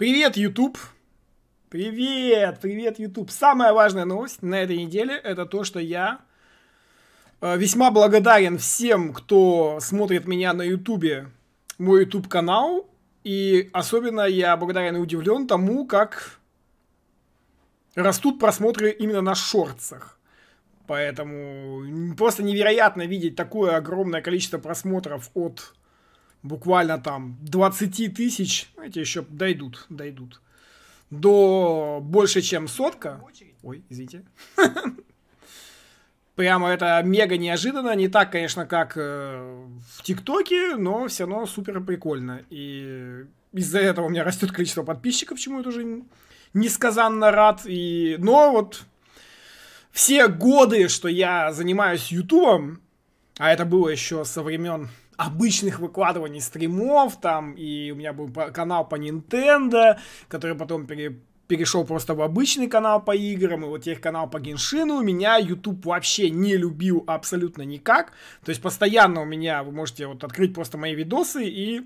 Привет, YouTube! Привет, привет, YouTube! Самая важная новость на этой неделе это то, что я э, весьма благодарен всем, кто смотрит меня на YouTube, мой YouTube канал. И особенно я благодарен и удивлен тому, как растут просмотры именно на шорцах. Поэтому просто невероятно видеть такое огромное количество просмотров от буквально там 20 тысяч, эти еще дойдут, дойдут, до больше, чем сотка. Ой, извините. Прямо это мега неожиданно, не так, конечно, как э, в ТикТоке, но все равно супер прикольно. И из-за этого у меня растет количество подписчиков, чему я тоже несказанно рад. И... Но вот все годы, что я занимаюсь Ютубом, а это было еще со времен обычных выкладываний стримов, там, и у меня был канал по Nintendo, который потом пере перешел просто в обычный канал по играм, и вот теперь канал по геншину. Меня YouTube вообще не любил абсолютно никак. То есть постоянно у меня, вы можете вот открыть просто мои видосы и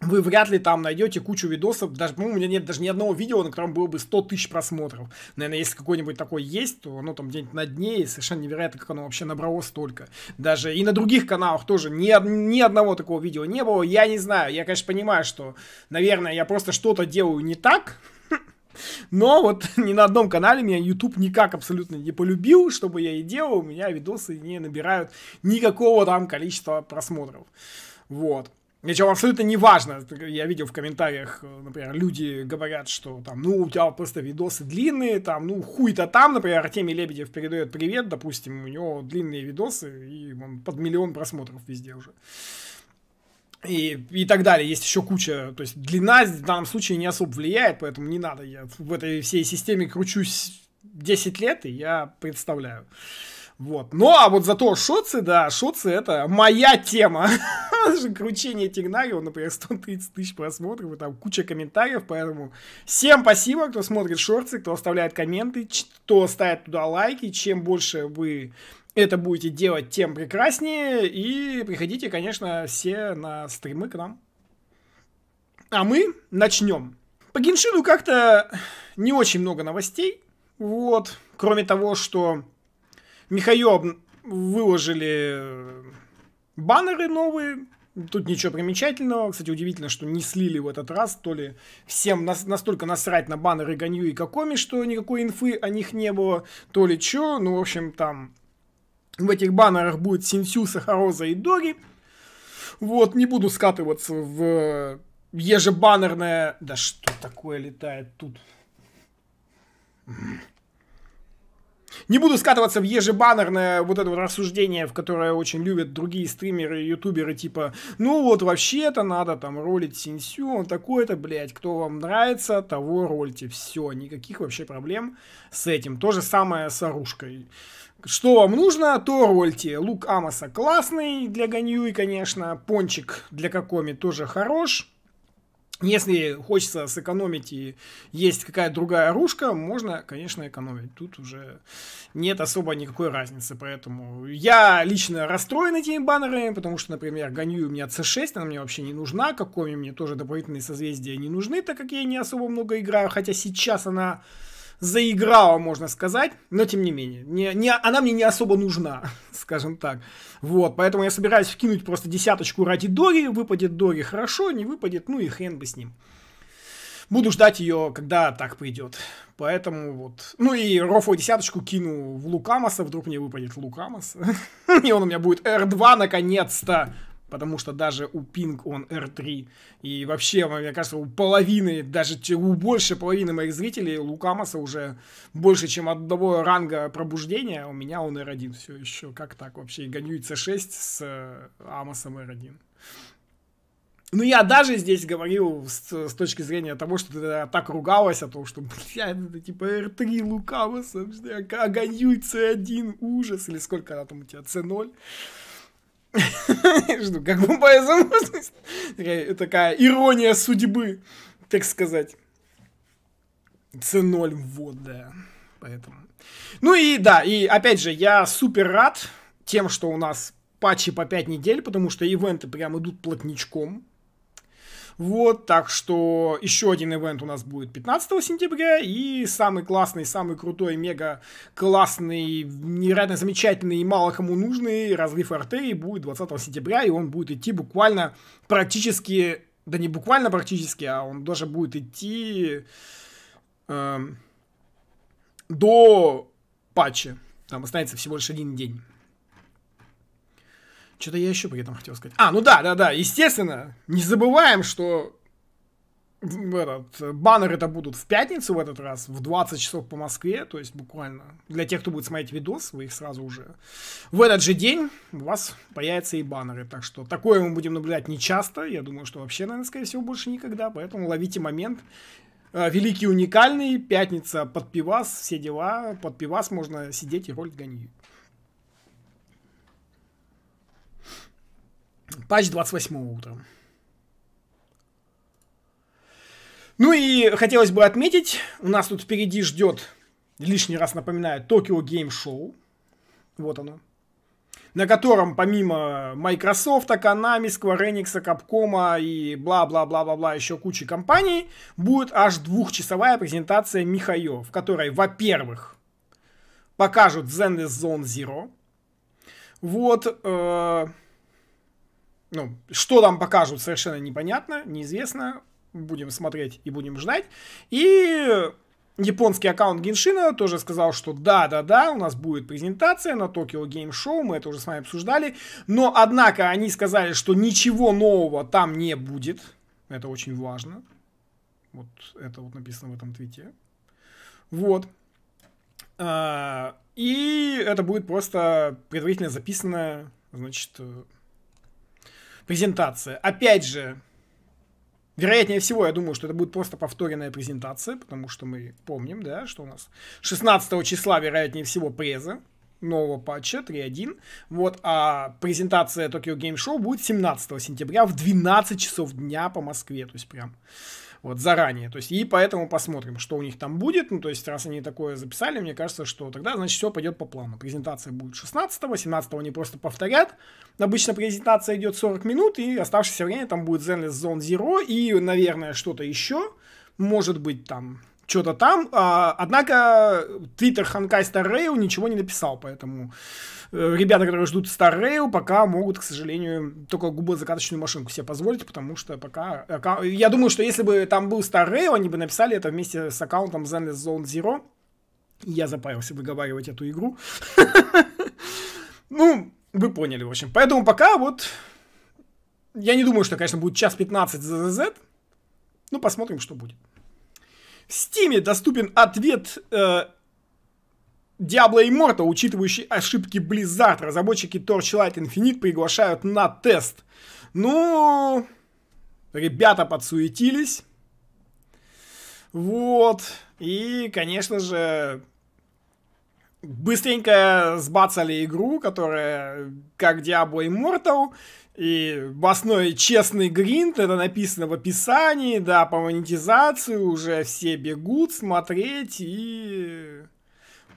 вы вряд ли там найдете кучу видосов, даже, по ну, у меня нет даже ни одного видео, на котором было бы 100 тысяч просмотров. Наверное, если какое-нибудь такое есть, то оно там где-нибудь на дне, и совершенно невероятно, как оно вообще набрало столько. Даже и на других каналах тоже ни, ни одного такого видео не было. Я не знаю, я, конечно, понимаю, что, наверное, я просто что-то делаю не так, но вот ни на одном канале меня YouTube никак абсолютно не полюбил, что бы я и делал, у меня видосы не набирают никакого там количества просмотров. Вот. Причем абсолютно не важно. Я видел в комментариях, э, например, люди говорят, что там, ну, у тебя просто видосы длинные, там, ну, хуй-то там, например, Артемий Лебедев передает привет, допустим, у него длинные видосы, и он под миллион просмотров везде уже. И, и так далее. Есть еще куча. То есть длина в данном случае не особо влияет, поэтому не надо. Я в этой всей системе кручусь 10 лет, и я представляю. Uh, вот. Ну, а вот зато шоцы, да, шоцы это моя тема. Кручение Тигнарио, например, 130 тысяч просмотров, и там куча комментариев, поэтому всем спасибо, кто смотрит шорты, кто оставляет комменты, кто ставит туда лайки. Чем больше вы это будете делать, тем прекраснее. И приходите, конечно, все на стримы к нам. А мы начнем. По Геншину как-то не очень много новостей. Вот. Кроме того, что Михаил выложили э, баннеры новые, Тут ничего примечательного. Кстати, удивительно, что не слили в этот раз. То ли всем нас, настолько насрать на баннеры Ганью и Какоми, что никакой инфы о них не было, то ли что. Ну, в общем, там в этих баннерах будет Синсю, Сахароза и Дори. Вот, не буду скатываться в э, ежебаннерное... Да что такое летает тут? Не буду скатываться в ежебаннерное вот это вот рассуждение, в которое очень любят другие стримеры и ютуберы, типа, ну вот вообще-то надо там ролить Синсю, он такой-то, блядь, кто вам нравится, того рольте, все, никаких вообще проблем с этим. То же самое с оружкой. Что вам нужно, то рольте. Лук Амоса классный для Ганьюи, конечно. Пончик для Какоми тоже хорош. Если хочется сэкономить и есть какая-то другая оружка, можно, конечно, экономить. Тут уже нет особо никакой разницы, поэтому я лично расстроен этими баннерами, потому что, например, гоню у меня C6, она мне вообще не нужна, какой мне тоже дополнительные созвездия не нужны, так как я не особо много играю, хотя сейчас она заиграла, можно сказать, но тем не менее. Не, не, она мне не особо нужна, скажем так. Вот, поэтому я собираюсь вкинуть просто десяточку ради Дори, выпадет Дори хорошо, не выпадет, ну и хрен бы с ним. Буду ждать ее, когда так придет Поэтому вот. Ну и рофлую десяточку кину в Лукамаса. Вдруг мне выпадет Лукамас. И он у меня будет R2 наконец-то потому что даже у Ping он R3. И вообще, мне кажется, у половины, даже у больше половины моих зрителей Лукамаса уже больше, чем одного ранга пробуждения, у меня он R1 все еще. Как так вообще? И гоню C6 с э, Амосом R1. Ну, я даже здесь говорил с, с точки зрения того, что ты так ругалась о том, что, блядь, это типа R3 Лукамаса, Огонь C1, ужас, или сколько она там у тебя, C0. Жду, как бы моя замужность. Такая, такая ирония судьбы, так сказать. с ноль ввод, да. Поэтому. Ну и да, и опять же, я супер рад тем, что у нас патчи по 5 недель, потому что ивенты прям идут плотничком. Вот, так что еще один ивент у нас будет 15 сентября, и самый классный, самый крутой, мега классный, невероятно замечательный и мало кому нужный разлив артерий будет 20 сентября, и он будет идти буквально практически, да не буквально практически, а он даже будет идти э, до патча. Там останется всего лишь один день. Что-то я еще при этом хотел сказать. А, ну да, да, да, естественно. Не забываем, что этот, э, баннеры это будут в пятницу в этот раз, в 20 часов по Москве, то есть буквально. Для тех, кто будет смотреть видос, вы их сразу уже. В этот же день у вас появятся и баннеры. Так что такое мы будем наблюдать нечасто. Я думаю, что вообще, наверное, скорее всего, больше никогда. Поэтому ловите момент. Э, великий уникальный, пятница под пивас, все дела. Под пивас можно сидеть и роль гонить. Патч 28 утра. Ну и хотелось бы отметить, у нас тут впереди ждет, лишний раз напоминаю, Токио Game Show. Вот оно. На котором помимо Microsoft, Konami, Square Enix, Capcom и бла-бла-бла-бла-бла еще куча компаний, будет аж двухчасовая презентация Михаё, в которой, во-первых, покажут Zen Zone Zero. Вот, э- ну, что там покажут, совершенно непонятно, неизвестно. Будем смотреть и будем ждать. И японский аккаунт Геншина тоже сказал, что да-да-да, у нас будет презентация на Токио Game Show, мы это уже с вами обсуждали. Но, однако, они сказали, что ничего нового там не будет. Это очень важно. Вот это вот написано в этом твите. Вот. А, и это будет просто предварительно записанное, значит, презентация. Опять же, вероятнее всего, я думаю, что это будет просто повторенная презентация, потому что мы помним, да, что у нас 16 числа, вероятнее всего, преза нового патча 3.1. Вот, а презентация Tokyo Game Show будет 17 сентября в 12 часов дня по Москве. То есть прям вот заранее. То есть, и поэтому посмотрим, что у них там будет. Ну, то есть, раз они такое записали, мне кажется, что тогда, значит, все пойдет по плану. Презентация будет 16-го, 17-го они просто повторят. Обычно презентация идет 40 минут, и оставшееся время там будет Zenless Zone Zero и, наверное, что-то еще. Может быть, там что-то там. А, однако, твиттер Ханкайста Рейу ничего не написал, поэтому... Э, ребята, которые ждут Star Rail, пока могут, к сожалению, только губозакаточную машинку себе позволить, потому что пока... Э, я думаю, что если бы там был Star Rail, они бы написали это вместе с аккаунтом Zenless Zone Zero. Я запарился выговаривать эту игру. Ну, вы поняли, в общем. Поэтому пока вот... Я не думаю, что, конечно, будет час 15 ZZZ. Ну, посмотрим, что будет. В Steam доступен ответ э, Diablo Immortal, учитывающий ошибки Blizzard, разработчики Torchlight Infinite приглашают на тест. Ну, ребята подсуетились. Вот. И, конечно же, быстренько сбацали игру, которая как Diablo Immortal, и в основе честный гринт. это написано в описании, да, по монетизации уже все бегут смотреть и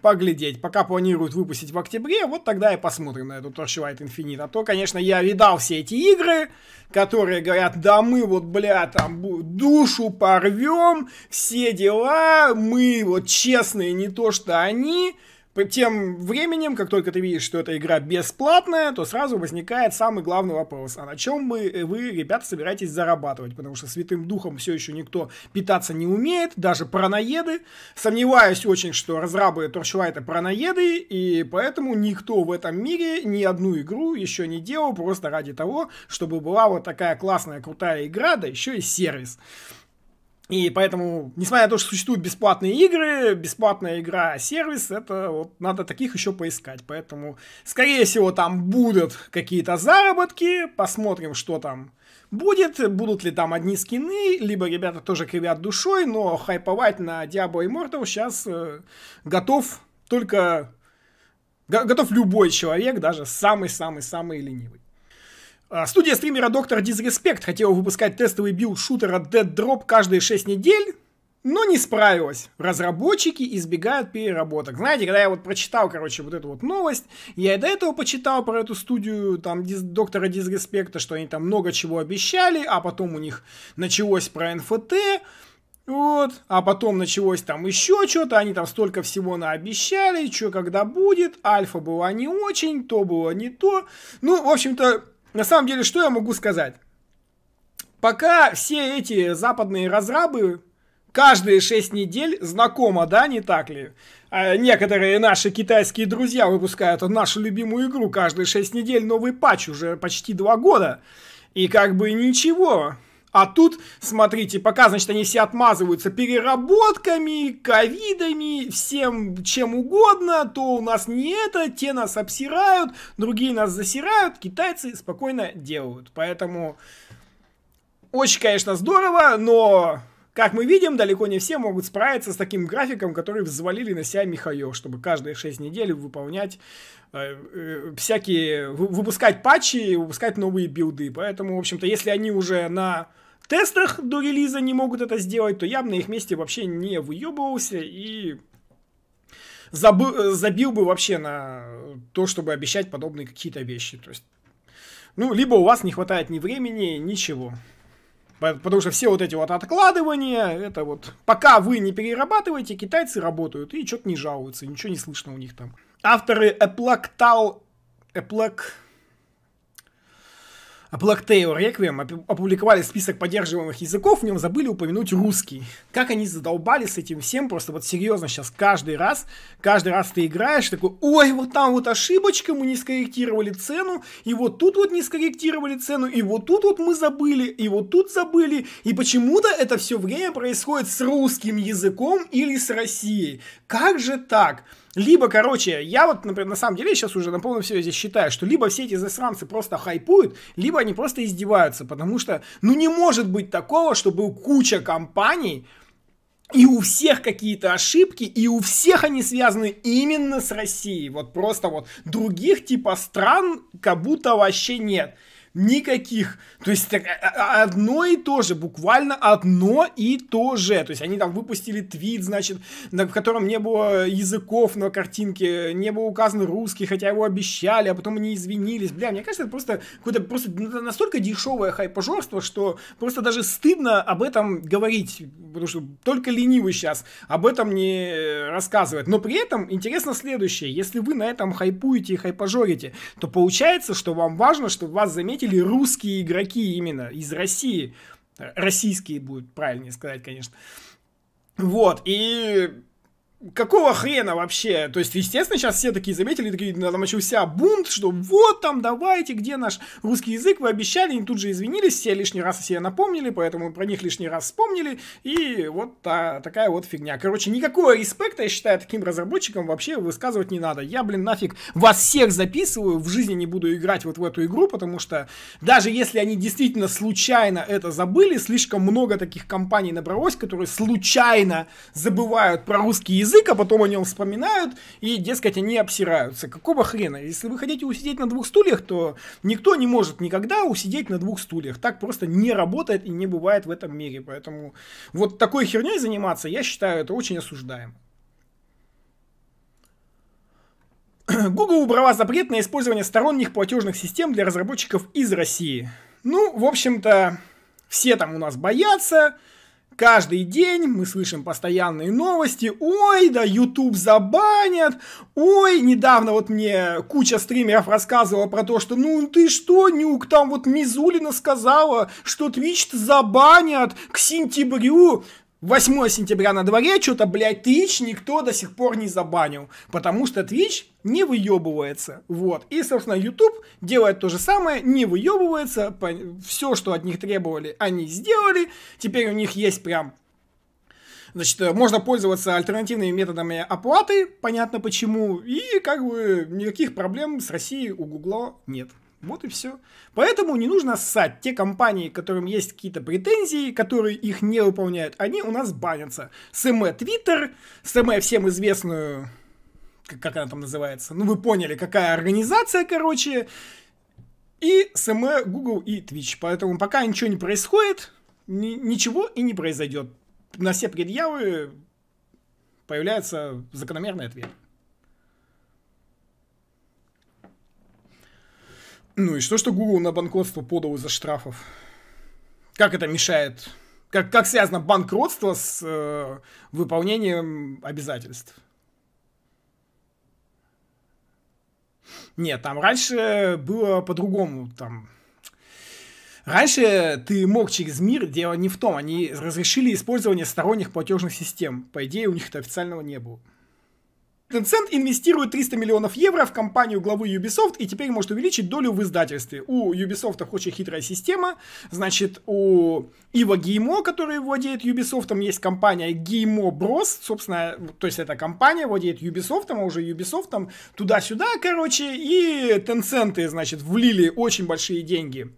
поглядеть. Пока планируют выпустить в октябре, вот тогда и посмотрим на эту Torchlight Infinite. А то, конечно, я видал все эти игры, которые говорят, да мы вот, бля, там душу порвем, все дела, мы вот честные, не то что они. Тем временем, как только ты видишь, что эта игра бесплатная, то сразу возникает самый главный вопрос. А на чем мы, э, вы, ребята, собираетесь зарабатывать? Потому что Святым Духом все еще никто питаться не умеет, даже параноеды. Сомневаюсь очень, что разрабы Торчлайта параноеды, и поэтому никто в этом мире ни одну игру еще не делал просто ради того, чтобы была вот такая классная, крутая игра, да еще и сервис. И поэтому, несмотря на то, что существуют бесплатные игры, бесплатная игра, сервис, это вот надо таких еще поискать. Поэтому, скорее всего, там будут какие-то заработки, посмотрим, что там будет, будут ли там одни скины, либо ребята тоже кривят душой, но хайповать на Diablo Immortal сейчас э, готов только... Готов любой человек, даже самый-самый-самый ленивый. А, студия стримера Доктор Дизреспект хотела выпускать тестовый билд шутера Dead Drop каждые 6 недель, но не справилась. Разработчики избегают переработок. Знаете, когда я вот прочитал, короче, вот эту вот новость, я и до этого почитал про эту студию, там, дис, доктора Дизреспекта, что они там много чего обещали, а потом у них началось про НФТ, вот, а потом началось там еще что-то, они там столько всего наобещали, что когда будет, альфа была не очень, то было не то. Ну, в общем-то, на самом деле, что я могу сказать? Пока все эти западные разрабы каждые 6 недель знакомо, да, не так ли? А некоторые наши китайские друзья выпускают нашу любимую игру каждые 6 недель, новый патч уже почти 2 года. И как бы ничего, а тут, смотрите, пока, значит, они все отмазываются переработками, ковидами, всем чем угодно, то у нас не это, те нас обсирают, другие нас засирают, китайцы спокойно делают. Поэтому очень, конечно, здорово, но, как мы видим, далеко не все могут справиться с таким графиком, который взвалили на себя Михаил, чтобы каждые 6 недель выполнять Э, э, всякие, выпускать патчи, выпускать новые билды. Поэтому, в общем-то, если они уже на тестах до релиза не могут это сделать, то я бы на их месте вообще не выебывался и забыл, забил бы вообще на то, чтобы обещать подобные какие-то вещи. То есть, ну, либо у вас не хватает ни времени, ничего. Потому что все вот эти вот откладывания, это вот, пока вы не перерабатываете, китайцы работают и что-то не жалуются, ничего не слышно у них там. Авторы Эплактал... Эплак... Blacktail Requiem опубликовали список поддерживаемых языков, в нем забыли упомянуть русский. Как они задолбали с этим всем, просто вот серьезно сейчас каждый раз, каждый раз ты играешь, такой, ой, вот там вот ошибочка, мы не скорректировали цену, и вот тут вот не скорректировали цену, и вот тут вот мы забыли, и вот тут забыли, и почему-то это все время происходит с русским языком или с Россией. Как же так? Либо, короче, я вот, например, на самом деле сейчас уже на полном серьезе считаю, что либо все эти засранцы просто хайпуют, либо они просто издеваются, потому что, ну, не может быть такого, чтобы куча компаний, и у всех какие-то ошибки, и у всех они связаны именно с Россией. Вот просто вот других типа стран как будто вообще нет. Никаких. То есть так, а, а, а, одно и то же, буквально одно и то же. То есть они там выпустили твит, значит, на, в котором не было языков на картинке, не было указано русский, хотя его обещали, а потом они извинились. Бля, мне кажется, это просто какое-то просто настолько дешевое хайпожорство, что просто даже стыдно об этом говорить, потому что только ленивый сейчас об этом не рассказывает. Но при этом интересно следующее. Если вы на этом хайпуете и хайпожорите, то получается, что вам важно, чтобы вас заметили заметили, русские игроки именно из России, э, российские будет правильнее сказать, конечно, вот, и какого хрена вообще? То есть, естественно, сейчас все такие заметили, такие, начался бунт, что вот там, давайте, где наш русский язык, вы обещали, и тут же извинились, все лишний раз все напомнили, поэтому про них лишний раз вспомнили, и вот та, такая вот фигня. Короче, никакого респекта, я считаю, таким разработчикам вообще высказывать не надо. Я, блин, нафиг вас всех записываю, в жизни не буду играть вот в эту игру, потому что даже если они действительно случайно это забыли, слишком много таких компаний набралось, которые случайно забывают про русский язык, язык, а потом о нем вспоминают, и, дескать, они обсираются. Какого хрена? Если вы хотите усидеть на двух стульях, то никто не может никогда усидеть на двух стульях. Так просто не работает и не бывает в этом мире. Поэтому вот такой херней заниматься, я считаю, это очень осуждаемо. Google убрала запрет на использование сторонних платежных систем для разработчиков из России. Ну, в общем-то, все там у нас боятся, Каждый день мы слышим постоянные новости. Ой, да YouTube забанят. Ой, недавно вот мне куча стримеров рассказывала про то, что ну ты что, Нюк, там вот Мизулина сказала, что Twitch забанят к сентябрю. 8 сентября на дворе, что-то, блядь, Twitch никто до сих пор не забанил, потому что Twitch не выебывается, вот. И, собственно, YouTube делает то же самое, не выебывается, все, что от них требовали, они сделали, теперь у них есть прям Значит, э, можно пользоваться альтернативными методами оплаты, понятно почему, и как бы никаких проблем с Россией у Гугла нет. Вот и все. Поэтому не нужно ссать. Те компании, которым есть какие-то претензии, которые их не выполняют, они у нас банятся. СМЭ, Твиттер, СМЭ всем известную, как она там называется, ну вы поняли, какая организация, короче, и СМЭ, Google и Twitch. Поэтому пока ничего не происходит, ни- ничего и не произойдет. На все предъявы появляется закономерный ответ. Ну и что, что Google на банкротство подал из-за штрафов? Как это мешает? Как, как связано банкротство с э, выполнением обязательств? Нет, там раньше было по-другому. Там Раньше ты мог через мир, дело не в том, они разрешили использование сторонних платежных систем. По идее, у них это официального не было. Tencent инвестирует 300 миллионов евро в компанию главы Ubisoft и теперь может увеличить долю в издательстве. У Ubisoft очень хитрая система. Значит, у Ива Геймо, который владеет Ubisoft, есть компания Геймо Bros. Собственно, то есть эта компания владеет Ubisoft, а уже Ubisoft туда-сюда, короче. И Tencent, значит, влили очень большие деньги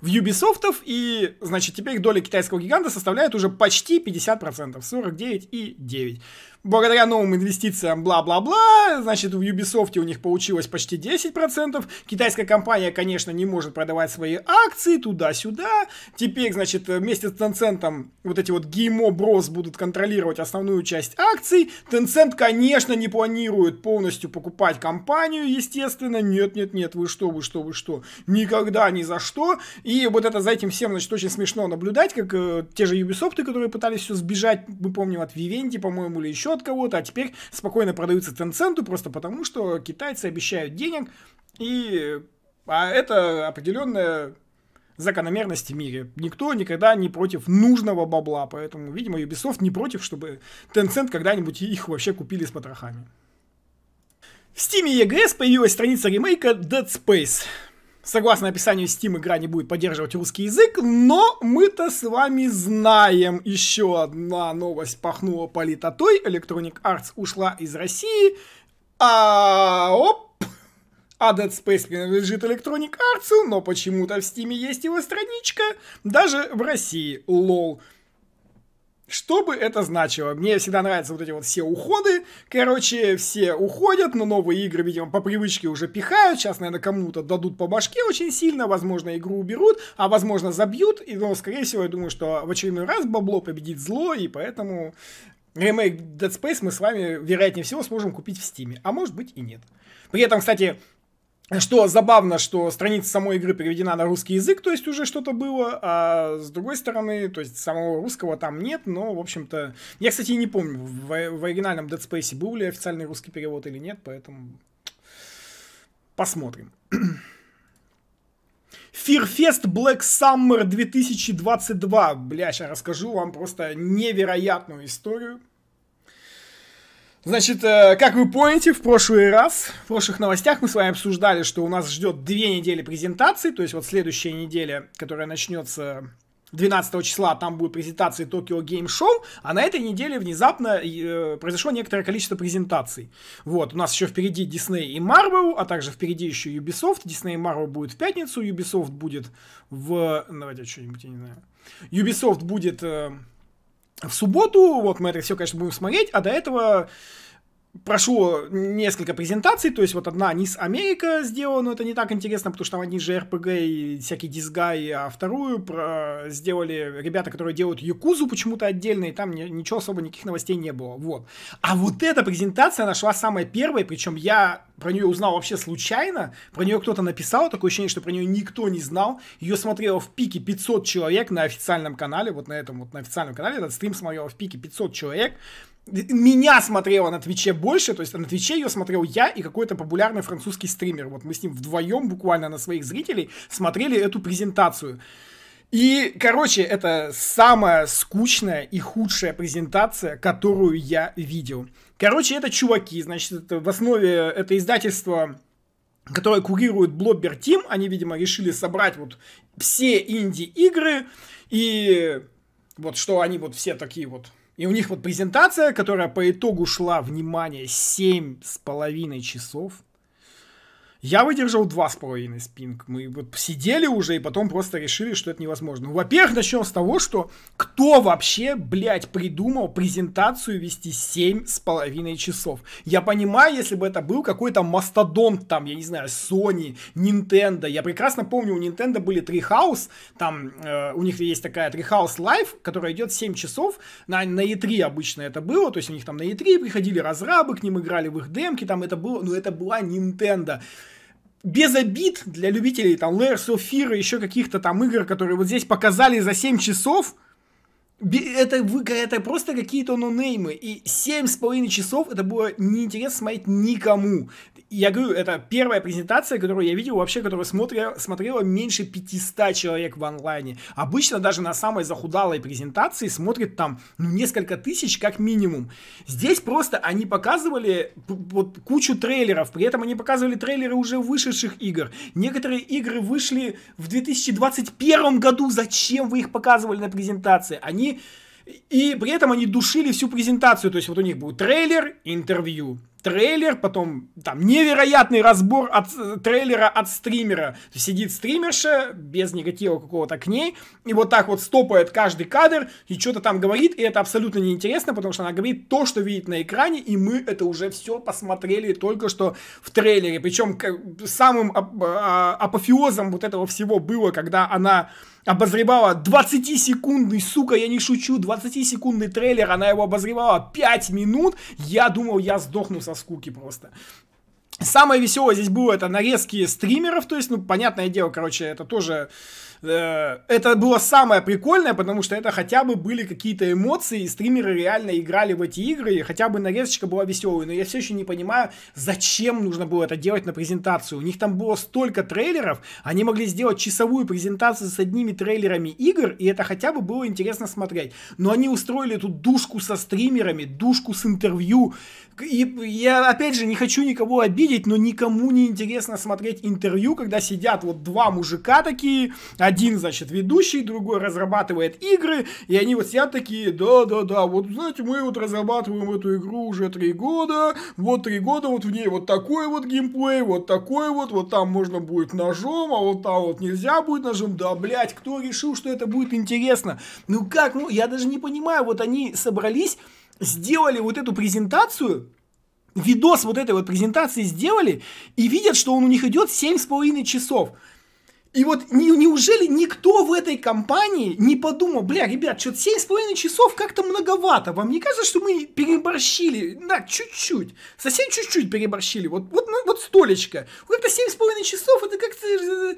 в Ubisoft, и, значит, теперь доля китайского гиганта составляет уже почти 50%, 49,9% благодаря новым инвестициям бла-бла-бла, значит, в Ubisoft у них получилось почти 10%, китайская компания, конечно, не может продавать свои акции туда-сюда, теперь, значит, вместе с Tencent вот эти вот Гимо Bros будут контролировать основную часть акций, Tencent, конечно, не планирует полностью покупать компанию, естественно, нет-нет-нет, вы что, вы что, вы что, никогда ни за что, и вот это за этим всем, значит, очень смешно наблюдать, как э, те же Ubisoft, которые пытались все сбежать, мы помним, от Vivendi, по-моему, или еще еще от кого-то, а теперь спокойно продаются Tencent, просто потому что китайцы обещают денег, и а это определенная закономерности в мире. Никто никогда не против нужного бабла, поэтому, видимо, Ubisoft не против, чтобы Tencent когда-нибудь их вообще купили с потрохами. В Steam EGS появилась страница ремейка Dead Space. Согласно описанию Steam, игра не будет поддерживать русский язык, но мы-то с вами знаем. Еще одна новость пахнула политотой. Electronic Arts ушла из России. А оп! А Dead Space принадлежит Electronic Arts, но почему-то в Steam есть его страничка. Даже в России. Лол. Что бы это значило? Мне всегда нравятся вот эти вот все уходы. Короче, все уходят, но новые игры, видимо, по привычке уже пихают. Сейчас, наверное, кому-то дадут по башке очень сильно. Возможно, игру уберут, а возможно, забьют. И, но, ну, скорее всего, я думаю, что в очередной раз бабло победит зло, и поэтому ремейк Dead Space мы с вами, вероятнее всего, сможем купить в Стиме. А может быть и нет. При этом, кстати, что забавно, что страница самой игры переведена на русский язык, то есть уже что-то было, а с другой стороны, то есть самого русского там нет, но, в общем-то... Я, кстати, не помню, в, в оригинальном Dead Space был ли официальный русский перевод или нет, поэтому посмотрим. Fearfest Black Summer 2022. Бля, сейчас расскажу вам просто невероятную историю. Значит, э, как вы помните, в прошлый раз, в прошлых новостях мы с вами обсуждали, что у нас ждет две недели презентации, то есть вот следующая неделя, которая начнется 12 числа, там будет презентация Tokyo Game Show, а на этой неделе внезапно э, произошло некоторое количество презентаций. Вот, у нас еще впереди Disney и Marvel, а также впереди еще Ubisoft. Disney и Marvel будет в пятницу, Ubisoft будет в... Давайте что-нибудь, я не знаю. Ubisoft будет... Э, в субботу, вот мы это все, конечно, будем смотреть, а до этого прошло несколько презентаций, то есть вот одна Низ Америка сделала, но это не так интересно, потому что там одни же РПГ и всякие дизгай, а вторую про... сделали ребята, которые делают Якузу почему-то отдельно, и там ничего особо, никаких новостей не было, вот. А вот эта презентация нашла самая первая, причем я про нее узнал вообще случайно, про нее кто-то написал, такое ощущение, что про нее никто не знал, ее смотрело в пике 500 человек на официальном канале, вот на этом вот на официальном канале, этот стрим смотрело в пике 500 человек, меня смотрела на Твиче больше, то есть на Твиче ее смотрел я и какой-то популярный французский стример. Вот мы с ним вдвоем буквально на своих зрителей смотрели эту презентацию. И, короче, это самая скучная и худшая презентация, которую я видел. Короче, это чуваки, значит, это в основе это издательство которое курирует Блоббер Team, они, видимо, решили собрать вот все инди-игры, и вот что они вот все такие вот и у них вот презентация, которая по итогу шла, внимание, 7,5 часов. Я выдержал два с половиной спинг. Мы вот сидели уже и потом просто решили, что это невозможно. Ну, во-первых, начнем с того, что кто вообще, блядь, придумал презентацию вести семь с половиной часов? Я понимаю, если бы это был какой-то мастодонт, там, я не знаю, Sony, Nintendo. Я прекрасно помню, у Nintendo были Treehouse, там, э, у них есть такая Treehouse Live, которая идет 7 часов, на, на E3 обычно это было, то есть у них там на E3 приходили разрабы, к ним играли в их демки, там это было, но ну, это была Nintendo без обид для любителей там Layers of Fear и еще каких-то там игр, которые вот здесь показали за 7 часов, это, это просто какие-то нонеймы. И 7,5 часов это было неинтересно смотреть никому я говорю, это первая презентация, которую я видел вообще, которую смотрел, смотрело меньше 500 человек в онлайне. Обычно даже на самой захудалой презентации смотрит там, ну, несколько тысяч как минимум. Здесь просто они показывали вот кучу трейлеров, при этом они показывали трейлеры уже вышедших игр. Некоторые игры вышли в 2021 году, зачем вы их показывали на презентации? Они... И при этом они душили всю презентацию, то есть вот у них был трейлер, интервью, трейлер, потом там невероятный разбор от э, трейлера от стримера. Сидит стримерша без негатива какого-то к ней, и вот так вот стопает каждый кадр, и что-то там говорит, и это абсолютно неинтересно, потому что она говорит то, что видит на экране, и мы это уже все посмотрели только что в трейлере. Причем самым ап а, а, апофеозом вот этого всего было, когда она обозревала 20-секундный, сука, я не шучу, 20-секундный трейлер, она его обозревала 5 минут, я думал, я сдохну со скуки просто. Самое веселое здесь было это нарезки стримеров, то есть, ну, понятное дело, короче, это тоже Э, это было самое прикольное, потому что это хотя бы были какие-то эмоции, и стримеры реально играли в эти игры, и хотя бы нарезочка была веселой, но я все еще не понимаю, зачем нужно было это делать на презентацию. У них там было столько трейлеров, они могли сделать часовую презентацию с одними трейлерами игр, и это хотя бы было интересно смотреть. Но они устроили тут душку со стримерами, душку с интервью, и я опять же не хочу никого обидеть, но никому не интересно смотреть интервью, когда сидят вот два мужика такие, один, значит, ведущий, другой разрабатывает игры, и они вот сидят такие, да-да-да, вот, знаете, мы вот разрабатываем эту игру уже три года, вот три года вот в ней вот такой вот геймплей, вот такой вот, вот там можно будет ножом, а вот там вот нельзя будет ножом, да, блядь, кто решил, что это будет интересно? Ну как, ну, я даже не понимаю, вот они собрались, сделали вот эту презентацию, видос вот этой вот презентации сделали и видят, что он у них идет 7,5 часов. И вот не, неужели никто в этой компании не подумал, бля, ребят, что-то 7,5 часов как-то многовато. Вам не кажется, что мы переборщили? Да, чуть-чуть. Совсем чуть-чуть переборщили. Вот, вот, ну, вот столечко. Как-то 7,5 часов это как-то...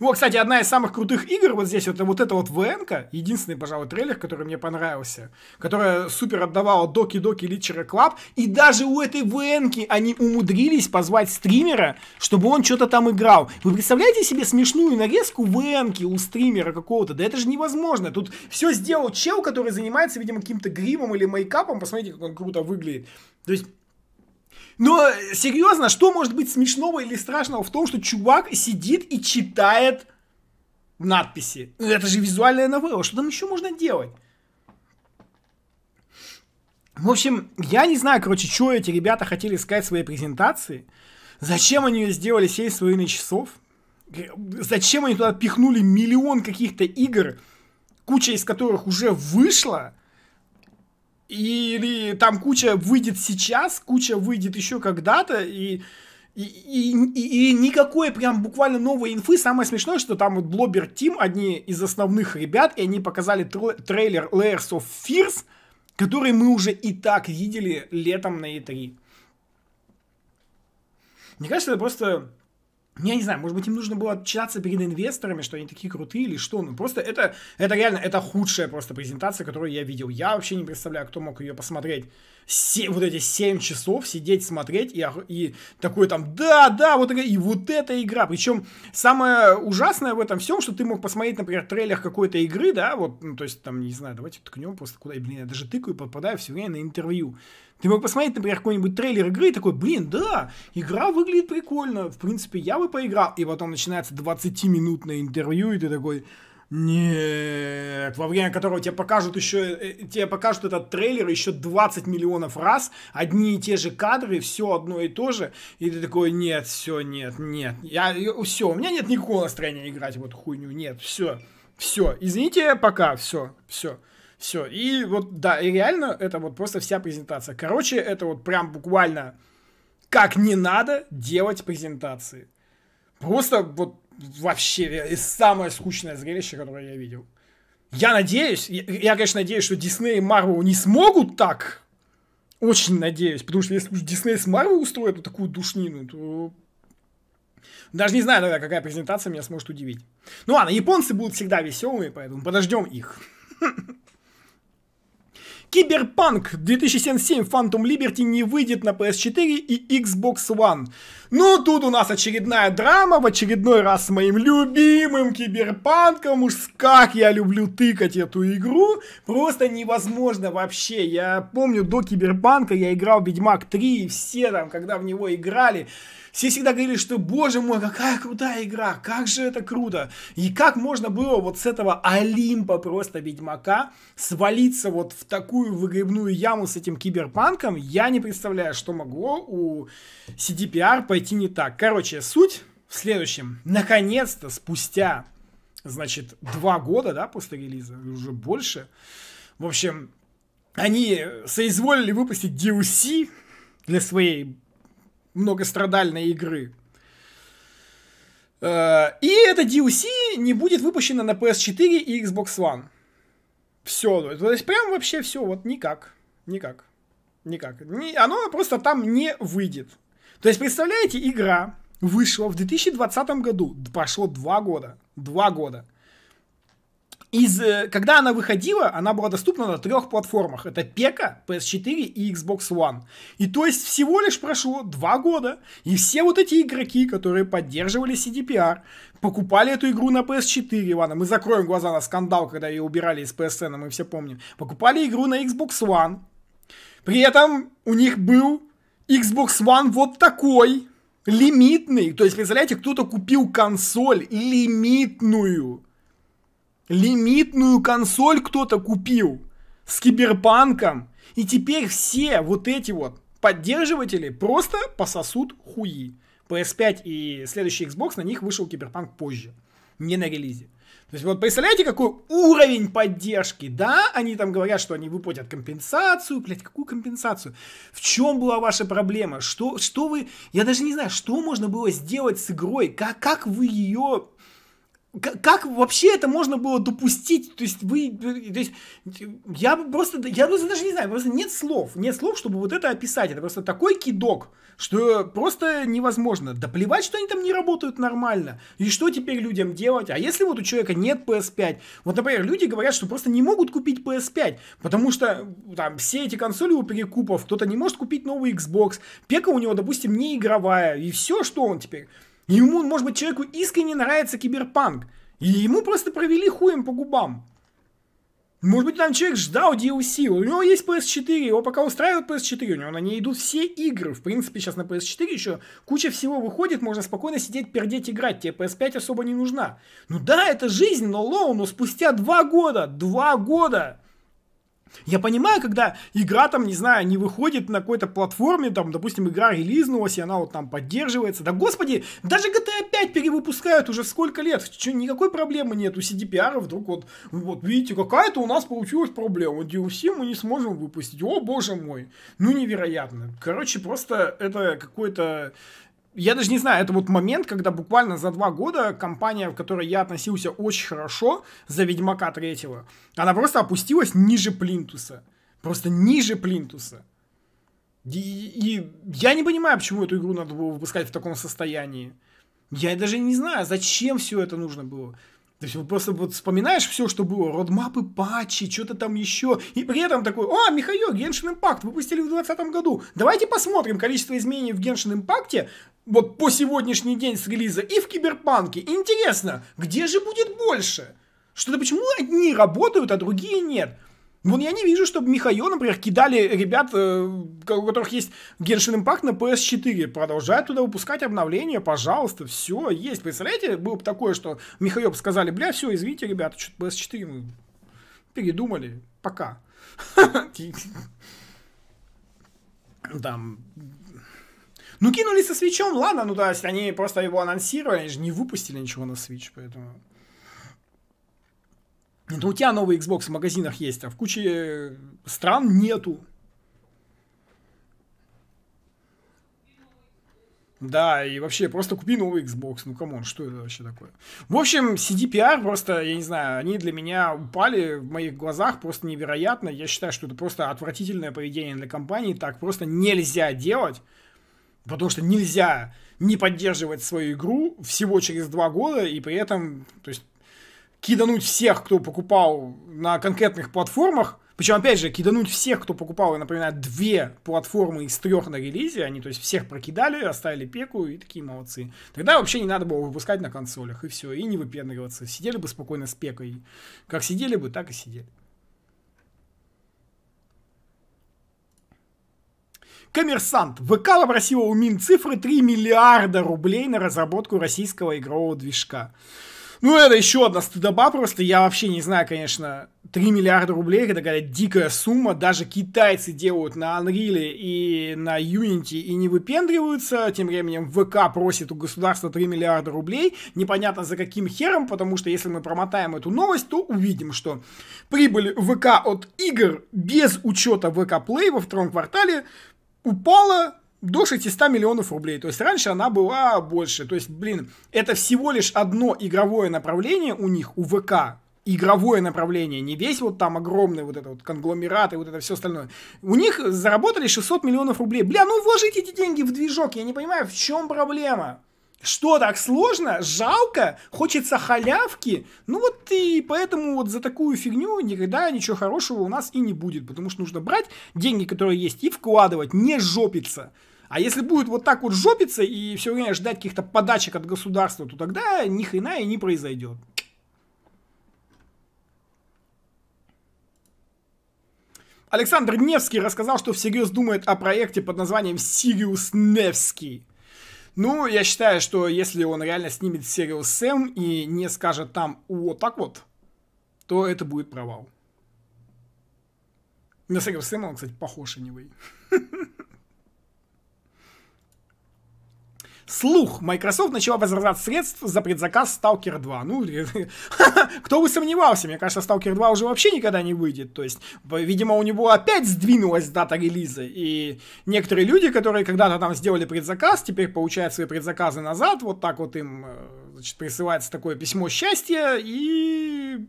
Вот, кстати, одна из самых крутых игр вот здесь, это вот эта вот вн единственный, пожалуй, трейлер, который мне понравился, которая супер отдавала Доки Доки Личера Клаб, и даже у этой вн они умудрились позвать стримера, чтобы он что-то там играл. Вы представляете себе смешную нарезку вн у стримера какого-то? Да это же невозможно. Тут все сделал чел, который занимается, видимо, каким-то гримом или мейкапом, посмотрите, как он круто выглядит. То есть но э, серьезно, что может быть смешного или страшного в том, что чувак сидит и читает надписи? Ну, это же визуальная новелла, что там еще можно делать? В общем, я не знаю, короче, что эти ребята хотели сказать в своей презентации. Зачем они сделали 7 с половиной часов? Э, зачем они туда пихнули миллион каких-то игр, куча из которых уже вышла? или там куча выйдет сейчас, куча выйдет еще когда-то, и и, и, и, и никакой прям буквально новой инфы. Самое смешное, что там вот Blobber Team, одни из основных ребят, и они показали тр- трейлер Layers of Fears, который мы уже и так видели летом на E3. Мне кажется, это просто ну, я не знаю, может быть, им нужно было отчитаться перед инвесторами, что они такие крутые или что. Ну, просто это, это реально, это худшая просто презентация, которую я видел. Я вообще не представляю, кто мог ее посмотреть. Се, вот эти 7 часов сидеть, смотреть и, и такой там, да, да, вот, и вот эта игра. Причем самое ужасное в этом всем, что ты мог посмотреть, например, трейлер какой-то игры, да, вот, ну, то есть там, не знаю, давайте ткнем просто куда, блин, я даже тыкаю, попадаю все время на интервью. Ты мог посмотреть, например, какой-нибудь трейлер игры и такой, блин, да, игра выглядит прикольно, в принципе, я бы поиграл. И потом начинается 20-минутное интервью, и ты такой, нет, во время которого тебе покажут еще, э, э, тебе покажут этот трейлер еще 20 миллионов раз, одни и те же кадры, все одно и то же, и ты такой, нет, все, нет, нет, я, все, у меня нет никакого настроения играть в эту хуйню, нет, все, все, извините, пока, все, все. Все. И вот, да, и реально это вот просто вся презентация. Короче, это вот прям буквально как не надо делать презентации. Просто вот вообще э, самое скучное зрелище, которое я видел. Я надеюсь, я, я конечно, надеюсь, что Дисней и Марвел не смогут так. Очень надеюсь, потому что если уж Дисней с Марвел устроит вот такую душнину, то... Даже не знаю, тогда, какая презентация меня сможет удивить. Ну ладно, японцы будут всегда веселые, поэтому подождем их. Киберпанк 2077 Phantom Liberty не выйдет на PS4 и Xbox One. Ну, тут у нас очередная драма, в очередной раз с моим любимым киберпанком. Уж как я люблю тыкать эту игру, просто невозможно вообще. Я помню, до киберпанка я играл в Ведьмак 3, и все там, когда в него играли, все всегда говорили, что, боже мой, какая крутая игра, как же это круто. И как можно было вот с этого Олимпа просто Ведьмака свалиться вот в такую выгребную яму с этим киберпанком, я не представляю, что могло у CDPR пойти не так. Короче, суть в следующем. Наконец-то, спустя, значит, два года, да, после релиза, уже больше, в общем, они соизволили выпустить DLC для своей многострадальной игры. Э, и это DLC не будет выпущено на PS4 и Xbox One. Все, то есть прям вообще все, вот никак, никак, никак. Не, оно просто там не выйдет. То есть, представляете, игра вышла в 2020 году, прошло два года, два года. Из, э, когда она выходила, она была доступна на трех платформах. Это Пека, PS4 и Xbox One. И то есть всего лишь прошло два года, и все вот эти игроки, которые поддерживали CDPR, покупали эту игру на PS4, ладно, мы закроем глаза на скандал, когда ее убирали из PSN, а мы все помним. Покупали игру на Xbox One. При этом у них был Xbox One вот такой, лимитный. То есть, представляете, кто-то купил консоль лимитную лимитную консоль кто-то купил с киберпанком. И теперь все вот эти вот поддерживатели просто пососут хуи. PS5 и следующий Xbox на них вышел киберпанк позже, не на релизе. То есть вот представляете, какой уровень поддержки, да? Они там говорят, что они выплатят компенсацию, блядь, какую компенсацию? В чем была ваша проблема? Что, что вы, я даже не знаю, что можно было сделать с игрой? Как, как вы ее как вообще это можно было допустить? То есть вы, то есть я просто, я просто даже не знаю, просто нет слов, нет слов, чтобы вот это описать. Это просто такой кидок, что просто невозможно. Да плевать, что они там не работают нормально. И что теперь людям делать? А если вот у человека нет PS5? Вот, например, люди говорят, что просто не могут купить PS5, потому что там все эти консоли у перекупов, кто-то не может купить новый Xbox, пека у него, допустим, не игровая, и все, что он теперь Ему, может быть, человеку искренне нравится киберпанк. И ему просто провели хуем по губам. Может быть, там человек ждал DLC, у него есть PS4, его пока устраивает PS4, у него на ней идут все игры. В принципе, сейчас на PS4 еще куча всего выходит, можно спокойно сидеть, пердеть, играть. Тебе PS5 особо не нужна. Ну да, это жизнь, но лоу, но спустя два года, два года я понимаю, когда игра там, не знаю, не выходит на какой-то платформе, там, допустим, игра релизнулась, и она вот там поддерживается. Да господи, даже GTA 5 перевыпускают уже сколько лет, Че, никакой проблемы нет. У CDPR вдруг вот, вот видите, какая-то у нас получилась проблема. DLC мы не сможем выпустить. О боже мой, ну невероятно. Короче, просто это какой-то я даже не знаю, это вот момент, когда буквально за два года компания, в которой я относился очень хорошо, за Ведьмака третьего, она просто опустилась ниже плинтуса. Просто ниже плинтуса. И, и я не понимаю, почему эту игру надо было выпускать в таком состоянии. Я даже не знаю, зачем все это нужно было. То есть просто вот вспоминаешь все, что было, родмапы, патчи, что-то там еще, и при этом такой, а, Михаил, Геншин Импакт выпустили в 2020 году, давайте посмотрим количество изменений в Геншин Импакте вот по сегодняшний день с релиза и в Киберпанке. Интересно, где же будет больше? Что-то почему одни работают, а другие нет? Вон я не вижу, чтобы Михаил, например, кидали ребят, э, у которых есть Genshin Impact на PS4. Продолжают туда выпускать обновления, пожалуйста, все есть. Представляете, было бы такое, что Михаил бы сказали, бля, все, извините, ребята, что-то PS4 мы передумали, пока. Там ну, кинули со свечом, ладно, ну, то есть они просто его анонсировали, они же не выпустили ничего на Switch, поэтому... Это у тебя новый Xbox в магазинах есть, а в куче э, стран нету. Да, и вообще, просто купи новый Xbox. Ну, камон, что это вообще такое? В общем, CDPR просто, я не знаю, они для меня упали в моих глазах просто невероятно. Я считаю, что это просто отвратительное поведение для компании. Так просто нельзя делать. Потому что нельзя не поддерживать свою игру всего через два года и при этом, то есть, кидануть всех, кто покупал на конкретных платформах, причем, опять же, кидануть всех, кто покупал, я напоминаю, две платформы из трех на релизе, они, то есть, всех прокидали, оставили пеку и такие молодцы. Тогда вообще не надо было выпускать на консолях, и все, и не выпендриваться. Сидели бы спокойно с пекой. Как сидели бы, так и сидели. Коммерсант. ВК попросила у минцифры цифры 3 миллиарда рублей на разработку российского игрового движка. Ну, это еще одна стыдоба просто. Я вообще не знаю, конечно, 3 миллиарда рублей, это какая дикая сумма. Даже китайцы делают на Unreal и на Unity и не выпендриваются. Тем временем ВК просит у государства 3 миллиарда рублей. Непонятно за каким хером, потому что если мы промотаем эту новость, то увидим, что прибыль ВК от игр без учета ВК Play во втором квартале упала до 600 миллионов рублей. То есть раньше она была больше. То есть, блин, это всего лишь одно игровое направление у них, у ВК, игровое направление, не весь вот там огромный вот этот вот конгломерат и вот это все остальное. У них заработали 600 миллионов рублей. Бля, ну вложите эти деньги в движок, я не понимаю, в чем проблема? Что так сложно? Жалко? Хочется халявки? Ну вот и поэтому вот за такую фигню никогда ничего хорошего у нас и не будет, потому что нужно брать деньги, которые есть, и вкладывать, не жопиться. А если будет вот так вот жопиться и все время ждать каких-то подачек от государства, то тогда ни хрена и не произойдет. Александр Невский рассказал, что всерьез думает о проекте под названием «Сириус Невский». Ну, я считаю, что если он реально снимет серию Сэм и не скажет там вот так вот, то это будет провал. На серию Сэма он, кстати, похож, anyway. Слух. Microsoft начала возврат средств за предзаказ Stalker 2. Ну, кто бы сомневался, мне кажется, Stalker 2 уже вообще никогда не выйдет. То есть, видимо, у него опять сдвинулась дата релиза. И некоторые люди, которые когда-то там сделали предзаказ, теперь получают свои предзаказы назад. Вот так вот им э, значит, присылается такое письмо счастья. И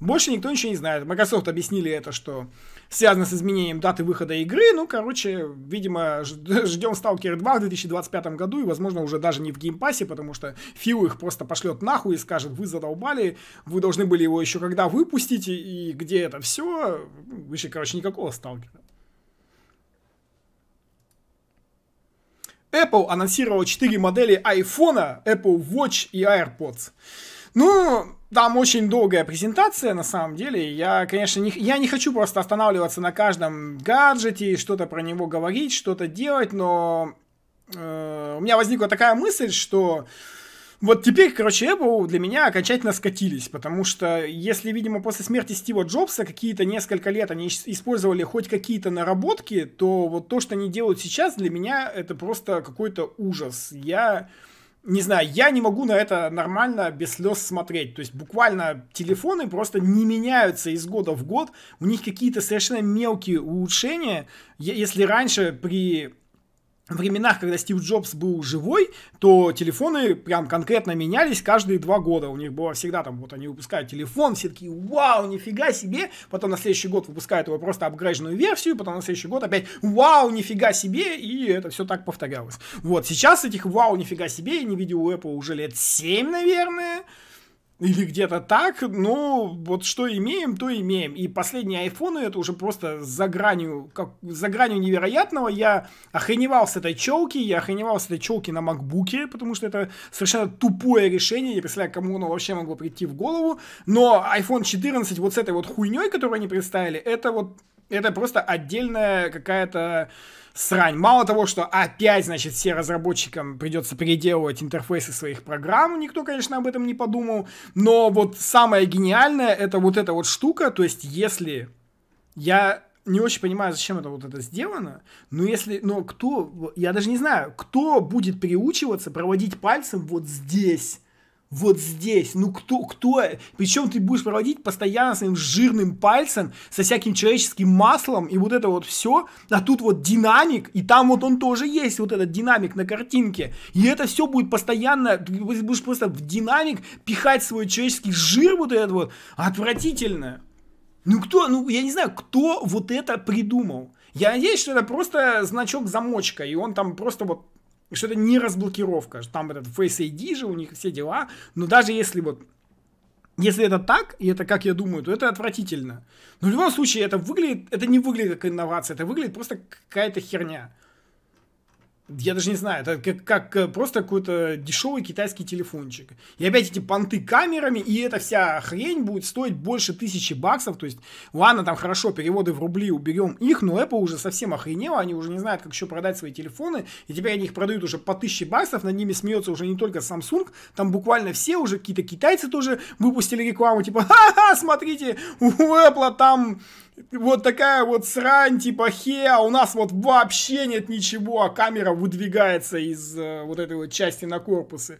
больше никто ничего не знает. Microsoft объяснили это, что связано с изменением даты выхода игры. Ну, короче, видимо, ждем Stalker 2 в 2025 году и, возможно, уже даже не в геймпассе, потому что Фил их просто пошлет нахуй и скажет, вы задолбали, вы должны были его еще когда выпустить, и, где это все, выше, короче, никакого Сталкера. Apple анонсировала 4 модели iPhone, Apple Watch и AirPods. Ну, там очень долгая презентация, на самом деле. Я, конечно, не, я не хочу просто останавливаться на каждом гаджете и что-то про него говорить, что-то делать, но э, у меня возникла такая мысль, что вот теперь, короче, Apple для меня окончательно скатились, потому что если, видимо, после смерти Стива Джобса какие-то несколько лет они использовали хоть какие-то наработки, то вот то, что они делают сейчас, для меня это просто какой-то ужас. Я не знаю, я не могу на это нормально, без слез смотреть. То есть буквально телефоны просто не меняются из года в год. У них какие-то совершенно мелкие улучшения. Если раньше при временах, когда Стив Джобс был живой, то телефоны прям конкретно менялись каждые два года. У них было всегда там, вот они выпускают телефон, все такие, вау, нифига себе. Потом на следующий год выпускают его просто апгрейженную версию, потом на следующий год опять, вау, нифига себе, и это все так повторялось. Вот, сейчас этих вау, нифига себе, я не видел у Apple уже лет 7, наверное или где-то так, но ну, вот что имеем, то имеем. И последние айфоны это уже просто за гранью, как, за гранью невероятного. Я охреневал с этой челки, я охреневал с этой челки на макбуке, потому что это совершенно тупое решение, я представляю, кому оно вообще могло прийти в голову. Но iPhone 14 вот с этой вот хуйней, которую они представили, это вот, это просто отдельная какая-то срань. Мало того, что опять, значит, все разработчикам придется переделывать интерфейсы своих программ, никто, конечно, об этом не подумал, но вот самое гениальное это вот эта вот штука, то есть если я не очень понимаю, зачем это вот это сделано, но если, но кто, я даже не знаю, кто будет приучиваться проводить пальцем вот здесь, вот здесь, ну кто, кто, причем ты будешь проводить постоянно своим жирным пальцем, со всяким человеческим маслом, и вот это вот все, а тут вот динамик, и там вот он тоже есть, вот этот динамик на картинке, и это все будет постоянно, ты будешь просто в динамик пихать свой человеческий жир вот этот вот, отвратительно. Ну кто, ну я не знаю, кто вот это придумал. Я надеюсь, что это просто значок замочка, и он там просто вот что это не разблокировка, что там этот Face ID же, у них все дела, но даже если вот если это так, и это как я думаю, то это отвратительно. Но в любом случае это выглядит, это не выглядит как инновация, это выглядит просто какая-то херня я даже не знаю, это как, как э, просто какой-то дешевый китайский телефончик. И опять эти понты камерами, и эта вся хрень будет стоить больше тысячи баксов. То есть, ладно, там хорошо, переводы в рубли уберем их, но Apple уже совсем охренела, они уже не знают, как еще продать свои телефоны, и теперь они их продают уже по тысяче баксов, над ними смеется уже не только Samsung, там буквально все уже, какие-то китайцы тоже выпустили рекламу, типа, ха-ха, смотрите, у Apple там вот такая вот срань, типа, хе, а у нас вот вообще нет ничего, а камера выдвигается из э, вот этой вот части на корпусы.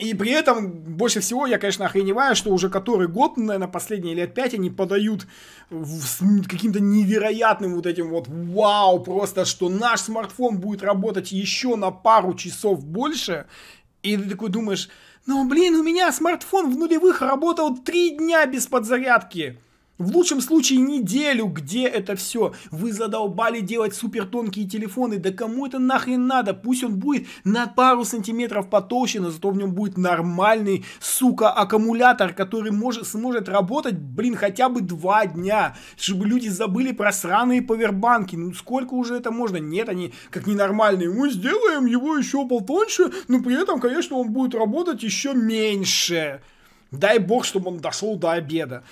И при этом больше всего я, конечно, охреневаю, что уже который год, наверное, последние лет пять они подают с каким-то невероятным вот этим вот вау, просто что наш смартфон будет работать еще на пару часов больше. И ты такой думаешь, ну блин, у меня смартфон в нулевых работал три дня без подзарядки. В лучшем случае неделю, где это все? Вы задолбали делать супер тонкие телефоны, да кому это нахрен надо? Пусть он будет на пару сантиметров потолще, но зато в нем будет нормальный, сука, аккумулятор, который может, сможет работать, блин, хотя бы два дня, чтобы люди забыли про сраные повербанки. Ну сколько уже это можно? Нет, они как ненормальные. Мы сделаем его еще потоньше, но при этом, конечно, он будет работать еще меньше. Дай бог, чтобы он дошел до обеда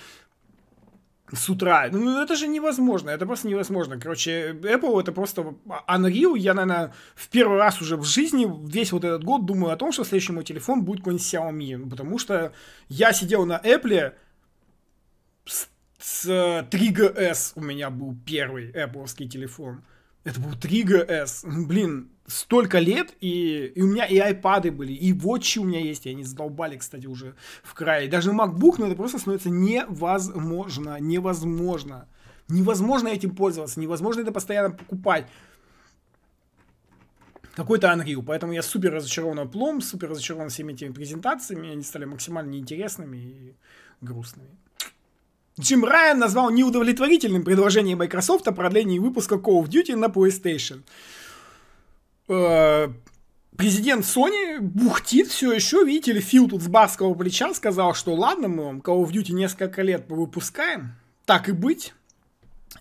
с утра. Ну, это же невозможно, это просто невозможно. Короче, Apple это просто Unreal. Я, наверное, в первый раз уже в жизни весь вот этот год думаю о том, что следующий мой телефон будет какой-нибудь Xiaomi. Ну, потому что я сидел на Apple с, с 3GS э, у меня был первый Apple телефон. Это был 3GS. Блин, столько лет, и, и у меня и айпады были, и вотчи у меня есть, и они задолбали, кстати, уже в крае. Даже MacBook, но ну, это просто становится невозможно, невозможно. Невозможно этим пользоваться, невозможно это постоянно покупать. Какой-то Unreal, поэтому я супер разочарован плом супер разочарован всеми этими презентациями, они стали максимально неинтересными и грустными. Джим Райан назвал неудовлетворительным предложение Microsoft о продлении выпуска Call of Duty на PlayStation. Э, президент Sony бухтит все еще, видите ли, Фил тут с барского плеча сказал, что ладно, мы вам Call of Duty несколько лет выпускаем, так и быть.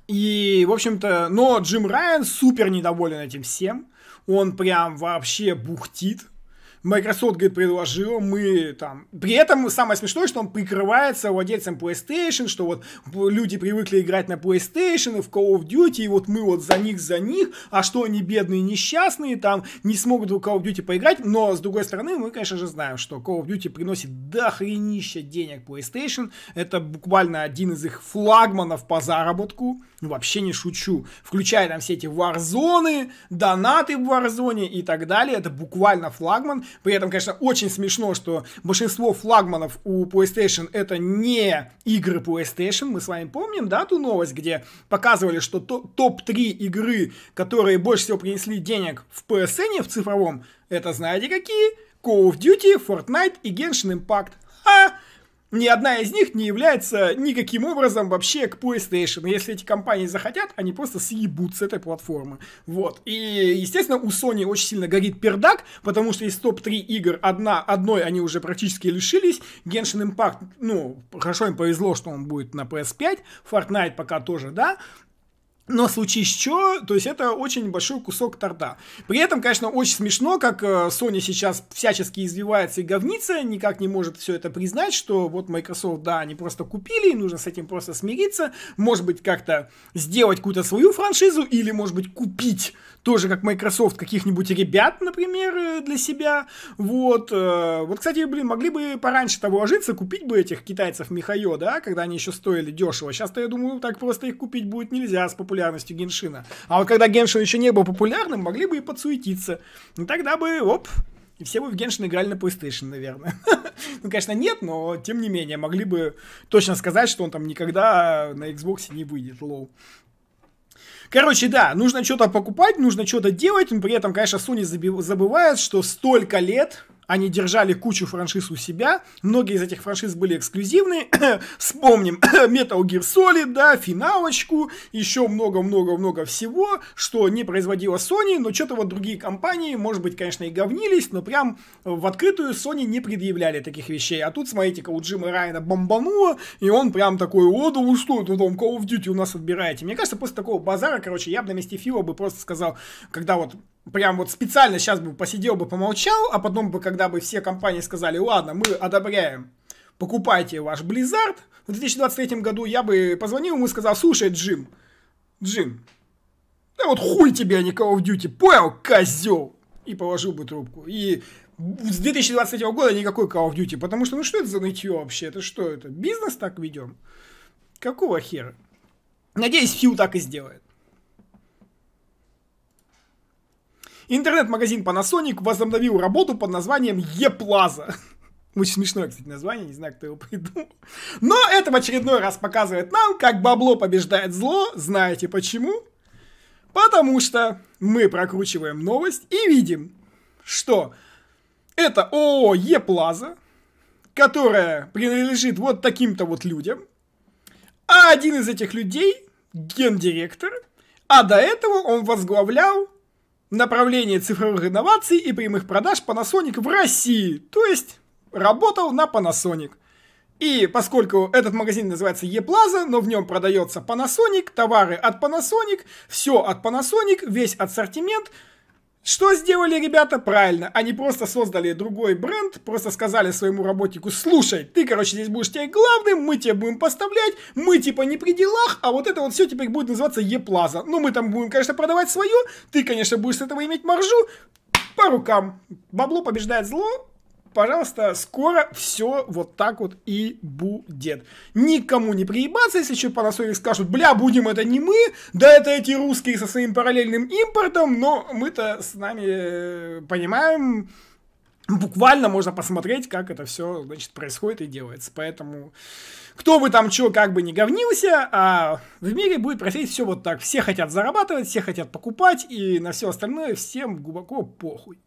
И, в общем-то, но Джим Райан супер недоволен этим всем. Он прям вообще бухтит, Microsoft, говорит, предложил, мы там... При этом самое смешное, что он прикрывается владельцем PlayStation, что вот люди привыкли играть на PlayStation и в Call of Duty, и вот мы вот за них, за них, а что они бедные, несчастные, там не смогут в Call of Duty поиграть, но с другой стороны, мы, конечно же, знаем, что Call of Duty приносит дохренища денег PlayStation, это буквально один из их флагманов по заработку, ну, вообще не шучу. Включая там все эти варзоны, донаты в варзоне и так далее. Это буквально флагман. При этом, конечно, очень смешно, что большинство флагманов у PlayStation это не игры PlayStation. Мы с вами помним, да, ту новость, где показывали, что топ-3 игры, которые больше всего принесли денег в PSN, в цифровом, это знаете какие? Call of Duty, Fortnite и Genshin Impact. Ха! ни одна из них не является никаким образом вообще к PlayStation. Если эти компании захотят, они просто съебут с этой платформы. Вот. И, естественно, у Sony очень сильно горит пердак, потому что из топ-3 игр одна, одной они уже практически лишились. Genshin Impact, ну, хорошо им повезло, что он будет на PS5. Fortnite пока тоже, да. Но в случае что, то есть это очень большой кусок торта. При этом, конечно, очень смешно, как э, Sony сейчас всячески извивается и говнится, никак не может все это признать, что вот Microsoft, да, они просто купили, и нужно с этим просто смириться, может быть, как-то сделать какую-то свою франшизу, или, может быть, купить тоже, как Microsoft, каких-нибудь ребят, например, э, для себя, вот. Э, вот, кстати, блин, могли бы пораньше того ложиться, купить бы этих китайцев Михайо, да, когда они еще стоили дешево. Сейчас-то, я думаю, так просто их купить будет нельзя с популярностью Геншина. А вот когда Геншин еще не был популярным, могли бы и подсуетиться. и ну, тогда бы, оп, и все бы в Геншин играли на PlayStation, наверное. ну, конечно, нет, но тем не менее, могли бы точно сказать, что он там никогда на Xbox не выйдет, лоу. Короче, да, нужно что-то покупать, нужно что-то делать, но при этом, конечно, Sony забивает, что столько лет они держали кучу франшиз у себя, многие из этих франшиз были эксклюзивные, вспомним Metal Gear Solid, да, финалочку, еще много-много-много всего, что не производила Sony, но что-то вот другие компании, может быть, конечно, и говнились, но прям в открытую Sony не предъявляли таких вещей, а тут, смотрите-ка, у Джима Райана бомбануло, и он прям такой, о, да вы что, это там Call of Duty у нас отбираете. Мне кажется, после такого базара, короче, я бы на месте Фила бы просто сказал, когда вот прям вот специально сейчас бы посидел бы, помолчал, а потом бы, когда бы все компании сказали, ладно, мы одобряем, покупайте ваш Blizzard, в 2023 году я бы позвонил ему и сказал, слушай, Джим, Джим, да вот хуй тебе, а не Call of Duty, понял, козел? И положил бы трубку. И с 2023 года никакой Call of Duty, потому что, ну что это за нытье вообще? Это что это? Бизнес так ведем? Какого хера? Надеюсь, Фил так и сделает. Интернет-магазин Panasonic возобновил работу под названием E Plaza. Очень смешное, кстати, название, не знаю, кто его придумал. Но это в очередной раз показывает нам, как бабло побеждает зло. Знаете почему? Потому что мы прокручиваем новость и видим, что это ООО Е-Плаза, которая принадлежит вот таким-то вот людям. А один из этих людей – гендиректор. А до этого он возглавлял Направление цифровых инноваций и прямых продаж Panasonic в России, то есть работал на Panasonic. И поскольку этот магазин называется E-Plaza, но в нем продается Panasonic, товары от Panasonic, все от Panasonic, весь ассортимент – что сделали ребята правильно? Они просто создали другой бренд, просто сказали своему работнику, слушай, ты, короче, здесь будешь теперь главным, мы тебе будем поставлять, мы типа не при делах, а вот это вот все теперь будет называться Еплаза. Ну, мы там будем, конечно, продавать свое, ты, конечно, будешь с этого иметь маржу, по рукам. Бабло побеждает зло, пожалуйста, скоро все вот так вот и будет. Никому не приебаться, если еще Panasonic скажут, бля, будем это не мы, да это эти русские со своим параллельным импортом, но мы-то с нами э, понимаем, буквально можно посмотреть, как это все, значит, происходит и делается. Поэтому, кто бы там что, как бы не говнился, а в мире будет происходить все вот так. Все хотят зарабатывать, все хотят покупать, и на все остальное всем глубоко похуй.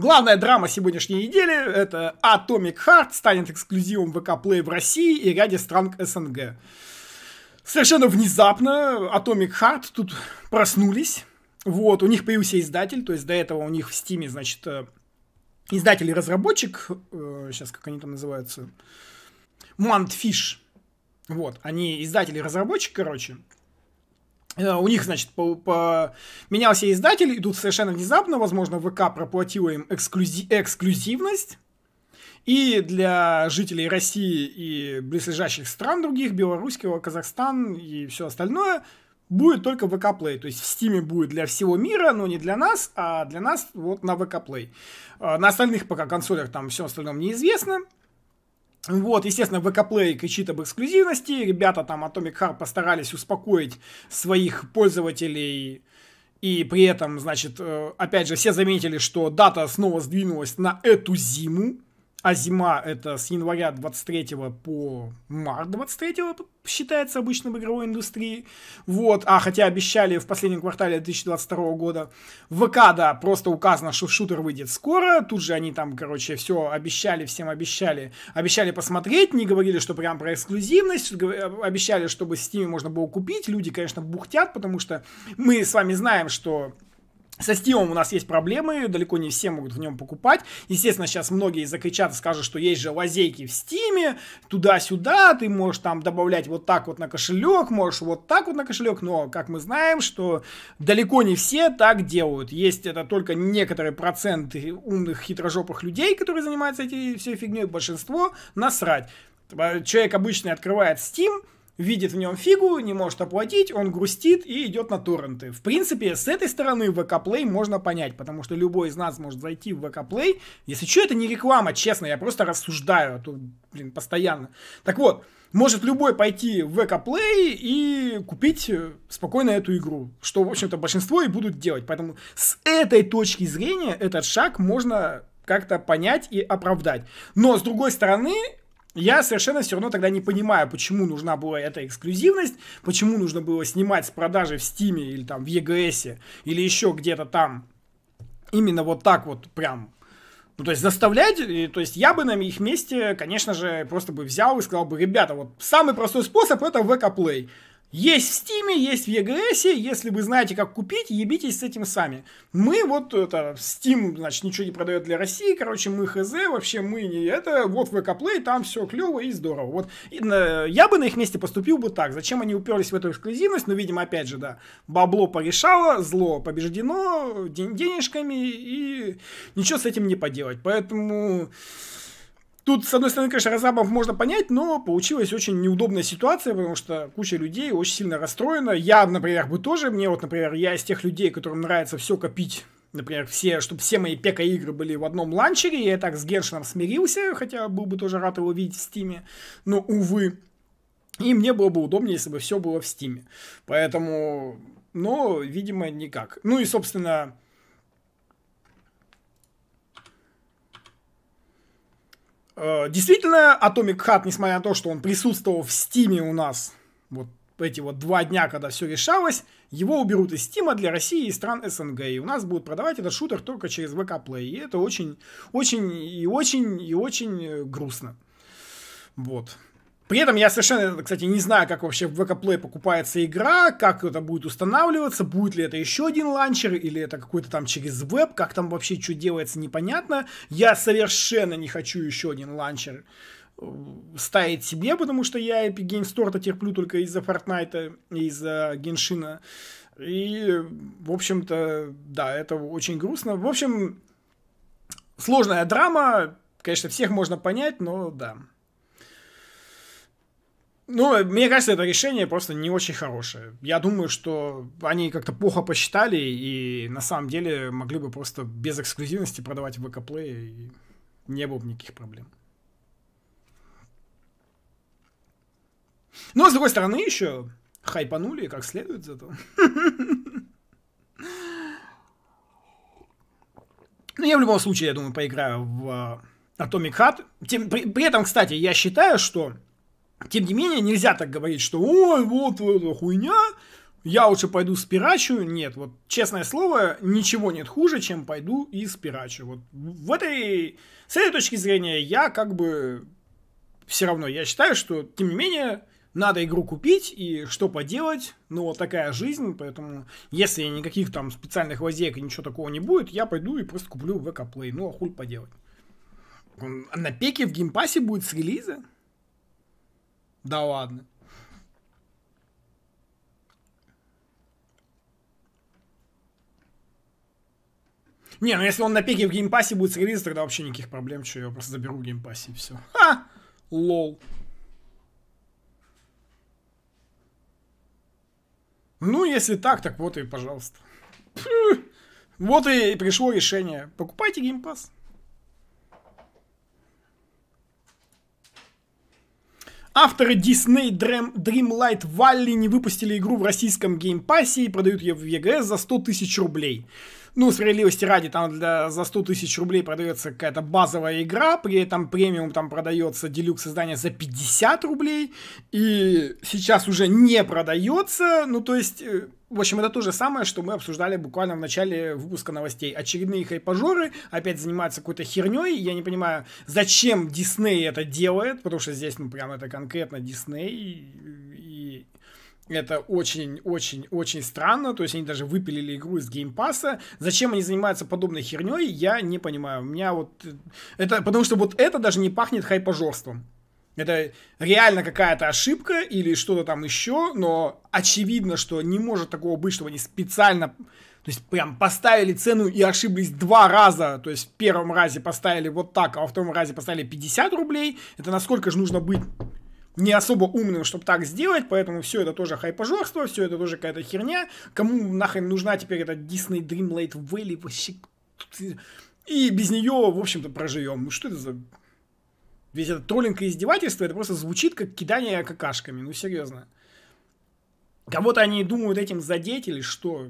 Главная драма сегодняшней недели – это Atomic Heart станет эксклюзивом ВК Play в России и ряде стран СНГ. Совершенно внезапно Atomic Heart тут проснулись. Вот, у них появился издатель, то есть до этого у них в Стиме, значит, э, издатель и разработчик, э, сейчас как они там называются, Mantfish. Вот, они издатели и разработчик, короче. Э, у них, значит, по, по... менялся издатель, идут совершенно внезапно, возможно, ВК проплатила им эксклюзи... эксклюзивность. И для жителей России и близлежащих стран других, белорусского, Казахстан и все остальное, будет только ВК Play. То есть в Steam будет для всего мира, но не для нас, а для нас вот на ВК Play. Э, на остальных пока консолях там все остальном неизвестно. Вот, естественно, ВК-плей кричит об эксклюзивности. Ребята там Atomic Heart постарались успокоить своих пользователей. И при этом, значит, э, опять же, все заметили, что дата снова сдвинулась на эту зиму а зима это с января 23 по март 23 считается обычно в игровой индустрии. Вот, а хотя обещали в последнем квартале 2022 года. В ВК, да, просто указано, что шутер выйдет скоро. Тут же они там, короче, все обещали, всем обещали. Обещали посмотреть, не говорили, что прям про эксклюзивность. Обещали, чтобы с Steam можно было купить. Люди, конечно, бухтят, потому что мы с вами знаем, что со Steam у нас есть проблемы, далеко не все могут в нем покупать. Естественно, сейчас многие закричат и скажут, что есть же лазейки в Steam, туда-сюда, ты можешь там добавлять вот так вот на кошелек, можешь вот так вот на кошелек, но, как мы знаем, что далеко не все так делают. Есть это только некоторые проценты умных хитрожопых людей, которые занимаются этой всей фигней, большинство насрать. Человек обычный открывает Steam, видит в нем фигу, не может оплатить, он грустит и идет на торренты. В принципе, с этой стороны VK Play можно понять, потому что любой из нас может зайти в VK Play. Если что, это не реклама, честно, я просто рассуждаю а тут, блин, постоянно. Так вот, может любой пойти в VK Play и купить э, спокойно эту игру, что, в общем-то, большинство и будут делать. Поэтому с этой точки зрения этот шаг можно как-то понять и оправдать. Но, с другой стороны, я совершенно все равно тогда не понимаю, почему нужна была эта эксклюзивность, почему нужно было снимать с продажи в Стиме или там в EGS или еще где-то там. Именно вот так вот прям ну, то есть заставлять, э, то есть я бы на их месте, конечно же, просто бы взял и сказал бы, ребята, вот самый простой способ это ВК-плей. Есть в Стиме, есть в EGS, если вы знаете, как купить, ебитесь с этим сами. Мы вот, это, Steam, значит, ничего не продает для России, короче, мы хз, вообще мы не это, вот в Play, там все клево и здорово. Вот и, на, э, я бы на их месте поступил бы так. Зачем они уперлись в эту эксклюзивность? Ну, видимо, опять же, да, бабло порешало, зло побеждено ден денежками, и ничего с этим не поделать. Поэтому... Тут, с одной стороны, конечно, разрабов можно понять, но получилась очень неудобная ситуация, потому что куча людей очень сильно расстроена. Я, например, бы тоже, мне вот, например, я из тех людей, которым нравится все копить например, все, чтобы все мои пека-игры были в одном ланчере, я так с Геншином смирился, хотя был бы тоже рад его видеть в Стиме, но, увы. И мне было бы удобнее, если бы все было в Стиме. Поэтому, но, видимо, никак. Ну и, собственно, Э, действительно, Atomic Hat, несмотря на то, что он присутствовал в Стиме у нас вот эти вот два дня, когда все решалось, его уберут из Стима для России и стран СНГ. И у нас будут продавать этот шутер только через VK Play. И это очень, очень и очень и очень э, грустно. Вот. При этом я совершенно, кстати, не знаю, как вообще в Play покупается игра, как это будет устанавливаться, будет ли это еще один ланчер, или это какой-то там через веб, как там вообще что делается, непонятно. Я совершенно не хочу еще один ланчер э, ставить себе, потому что я Epic Games Store-то терплю только из-за Fortnite, из-за Геншина. И, в общем-то, да, это очень грустно. В общем, сложная драма, конечно, всех можно понять, но да. Ну, мне кажется, это решение просто не очень хорошее. Я думаю, что они как-то плохо посчитали и на самом деле могли бы просто без эксклюзивности продавать в ВК и не было бы никаких проблем. Но, ну, а с другой стороны, еще хайпанули как следует зато. Ну, я в любом случае, я думаю, поиграю в э, Atomic Heart. при этом, кстати, я считаю, что тем не менее, нельзя так говорить, что «Ой, вот эта хуйня, я лучше пойду спирачу». Нет, вот честное слово, ничего нет хуже, чем пойду и спирачу. Вот в этой, с этой точки зрения я как бы все равно, я считаю, что, тем не менее, надо игру купить и что поделать, ну вот такая жизнь, поэтому если никаких там специальных лазеек и ничего такого не будет, я пойду и просто куплю ВК Play, ну а хуй поделать. На пеке в геймпассе будет с релиза? Да ладно. Не, ну если он на пике в геймпассе будет с релиза, тогда вообще никаких проблем, что я его просто заберу в геймпассе и все. Ха! Лол. Ну, если так, так вот и пожалуйста. Вот и пришло решение. Покупайте геймпасс. Авторы Disney Dream, Dreamlight Valley не выпустили игру в российском геймпассе и продают ее в EGS за 100 тысяч рублей. Ну, справедливости ради, там для, за 100 тысяч рублей продается какая-то базовая игра, при этом премиум там продается делюкс издание за 50 рублей, и сейчас уже не продается, ну, то есть э, в общем, это то же самое, что мы обсуждали буквально в начале выпуска новостей. Очередные хайпажоры опять занимаются какой-то херней. Я не понимаю, зачем Дисней это делает, потому что здесь, ну, прям это конкретно Дисней. И это очень-очень-очень странно. То есть они даже выпилили игру из геймпасса. Зачем они занимаются подобной херней, я не понимаю. У меня вот... Э, это потому что вот это даже не пахнет хайпажорством. Это реально какая-то ошибка или что-то там еще, но очевидно, что не может такого быть, чтобы они специально то есть прям поставили цену и ошиблись два раза. То есть в первом разе поставили вот так, а во втором разе поставили 50 рублей. Это насколько же нужно быть не особо умным, чтобы так сделать, поэтому все это тоже хайпожорство, все это тоже какая-то херня. Кому нахрен нужна теперь эта Disney Dreamlight Valley вообще? И без нее, в общем-то, проживем. Ну Что это за ведь это троллинг и издевательство, это просто звучит как кидание какашками, ну серьезно. Кого-то они думают этим задеть или что?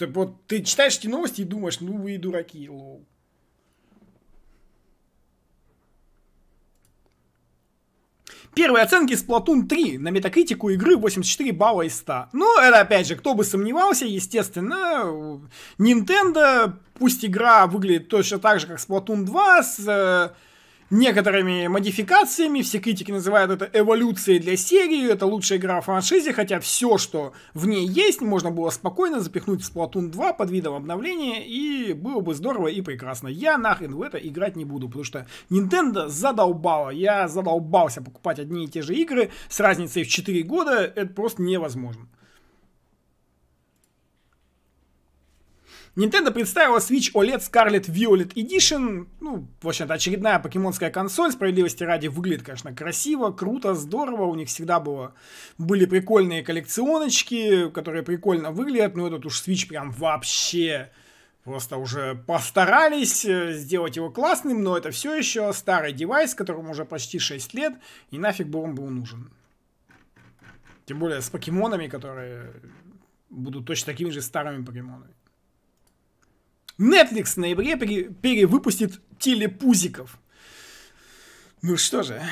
Вот ты читаешь эти новости и думаешь, ну вы и дураки, лоу. Первые оценки с Splatoon 3 на метакритику игры 84 балла из 100. Ну, это опять же, кто бы сомневался, естественно, Nintendo, пусть игра выглядит точно так же, как Splatoon 2, с э, некоторыми модификациями. Все критики называют это эволюцией для серии, это лучшая игра в франшизе, хотя все, что в ней есть, можно было спокойно запихнуть в Splatoon 2 под видом обновления, и было бы здорово и прекрасно. Я нахрен в это играть не буду, потому что Nintendo задолбала. Я задолбался покупать одни и те же игры с разницей в 4 года, это просто невозможно. Nintendo представила Switch OLED Scarlet Violet Edition. Ну, в общем-то, очередная покемонская консоль. Справедливости ради, выглядит, конечно, красиво, круто, здорово. У них всегда было, были прикольные коллекционочки, которые прикольно выглядят. Но ну, этот уж Switch прям вообще просто уже постарались э, сделать его классным, но это все еще старый девайс, которому уже почти 6 лет, и нафиг бы он был нужен. Тем более с покемонами, которые будут точно такими же старыми покемонами. Netflix в ноябре пере- перевыпустит телепузиков. Ну что же,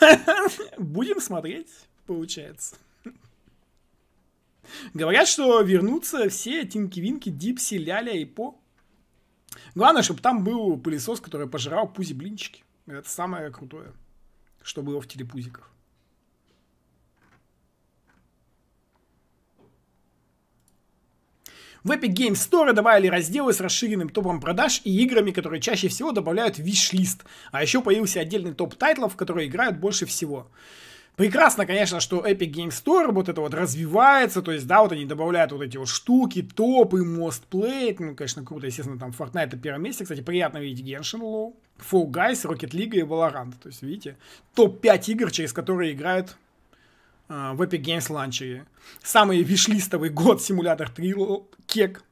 будем смотреть, получается. Говорят, что вернутся все Тинки-Винки, Дипси, Ляля и По. Главное, чтобы там был пылесос, который пожирал пузи-блинчики. Это самое крутое, что было в телепузиках. В Epic Games Store добавили разделы с расширенным топом продаж и играми, которые чаще всего добавляют в виш-лист. А еще появился отдельный топ тайтлов, в которые играют больше всего. Прекрасно, конечно, что Epic Game Store вот это вот развивается, то есть, да, вот они добавляют вот эти вот штуки, топы, мост плейт, ну, конечно, круто, естественно, там Fortnite на первом месте, кстати, приятно видеть Genshin Low, Fall Guys, Rocket League и Valorant, то есть, видите, топ-5 игр, через которые играют Э, в Epic Games Launcher. Самый вишлистовый год симулятор Трил Кек.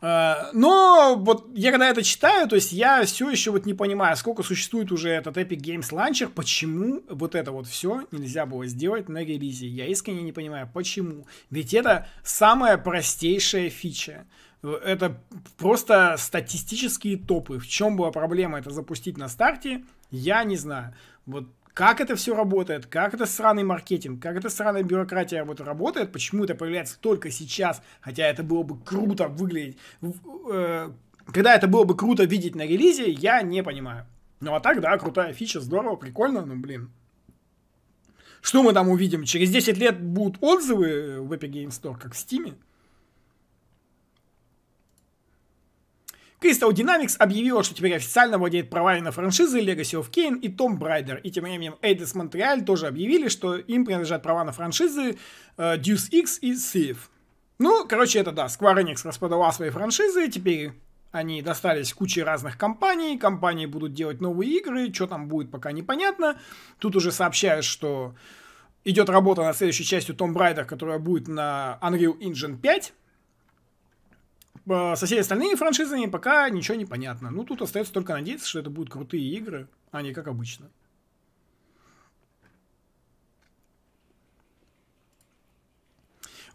Э, но вот я когда это читаю, то есть я все еще вот не понимаю, сколько существует уже этот Epic Games Launcher, почему вот это вот все нельзя было сделать на релизе. Я искренне не понимаю, почему. Ведь это самая простейшая фича. Э, это просто статистические топы. В чем была проблема это запустить на старте, я не знаю. Вот как это все работает, как это сраный маркетинг, как это сраная бюрократия вот работает, почему это появляется только сейчас, хотя это было бы круто выглядеть, э, когда это было бы круто видеть на релизе, я не понимаю. Ну а так, да, крутая фича, здорово, прикольно, ну блин. Что мы там увидим? Через 10 лет будут отзывы в Epic Games Store, как в Steam? Crystal Dynamics объявила, что теперь официально владеет правами на франшизы Legacy of Kane и Tomb Raider. И тем временем Eidos Montreal тоже объявили, что им принадлежат права на франшизы э, Deuce X и Thief. Ну, короче, это да, Square Enix распродала свои франшизы, теперь они достались куче разных компаний, компании будут делать новые игры, что там будет, пока непонятно. Тут уже сообщают, что идет работа над следующей частью Tomb Raider, которая будет на Unreal Engine 5. Э, соседи остальные франшизы, пока ничего не понятно. Ну, тут остается только надеяться, что это будут крутые игры, а не как обычно.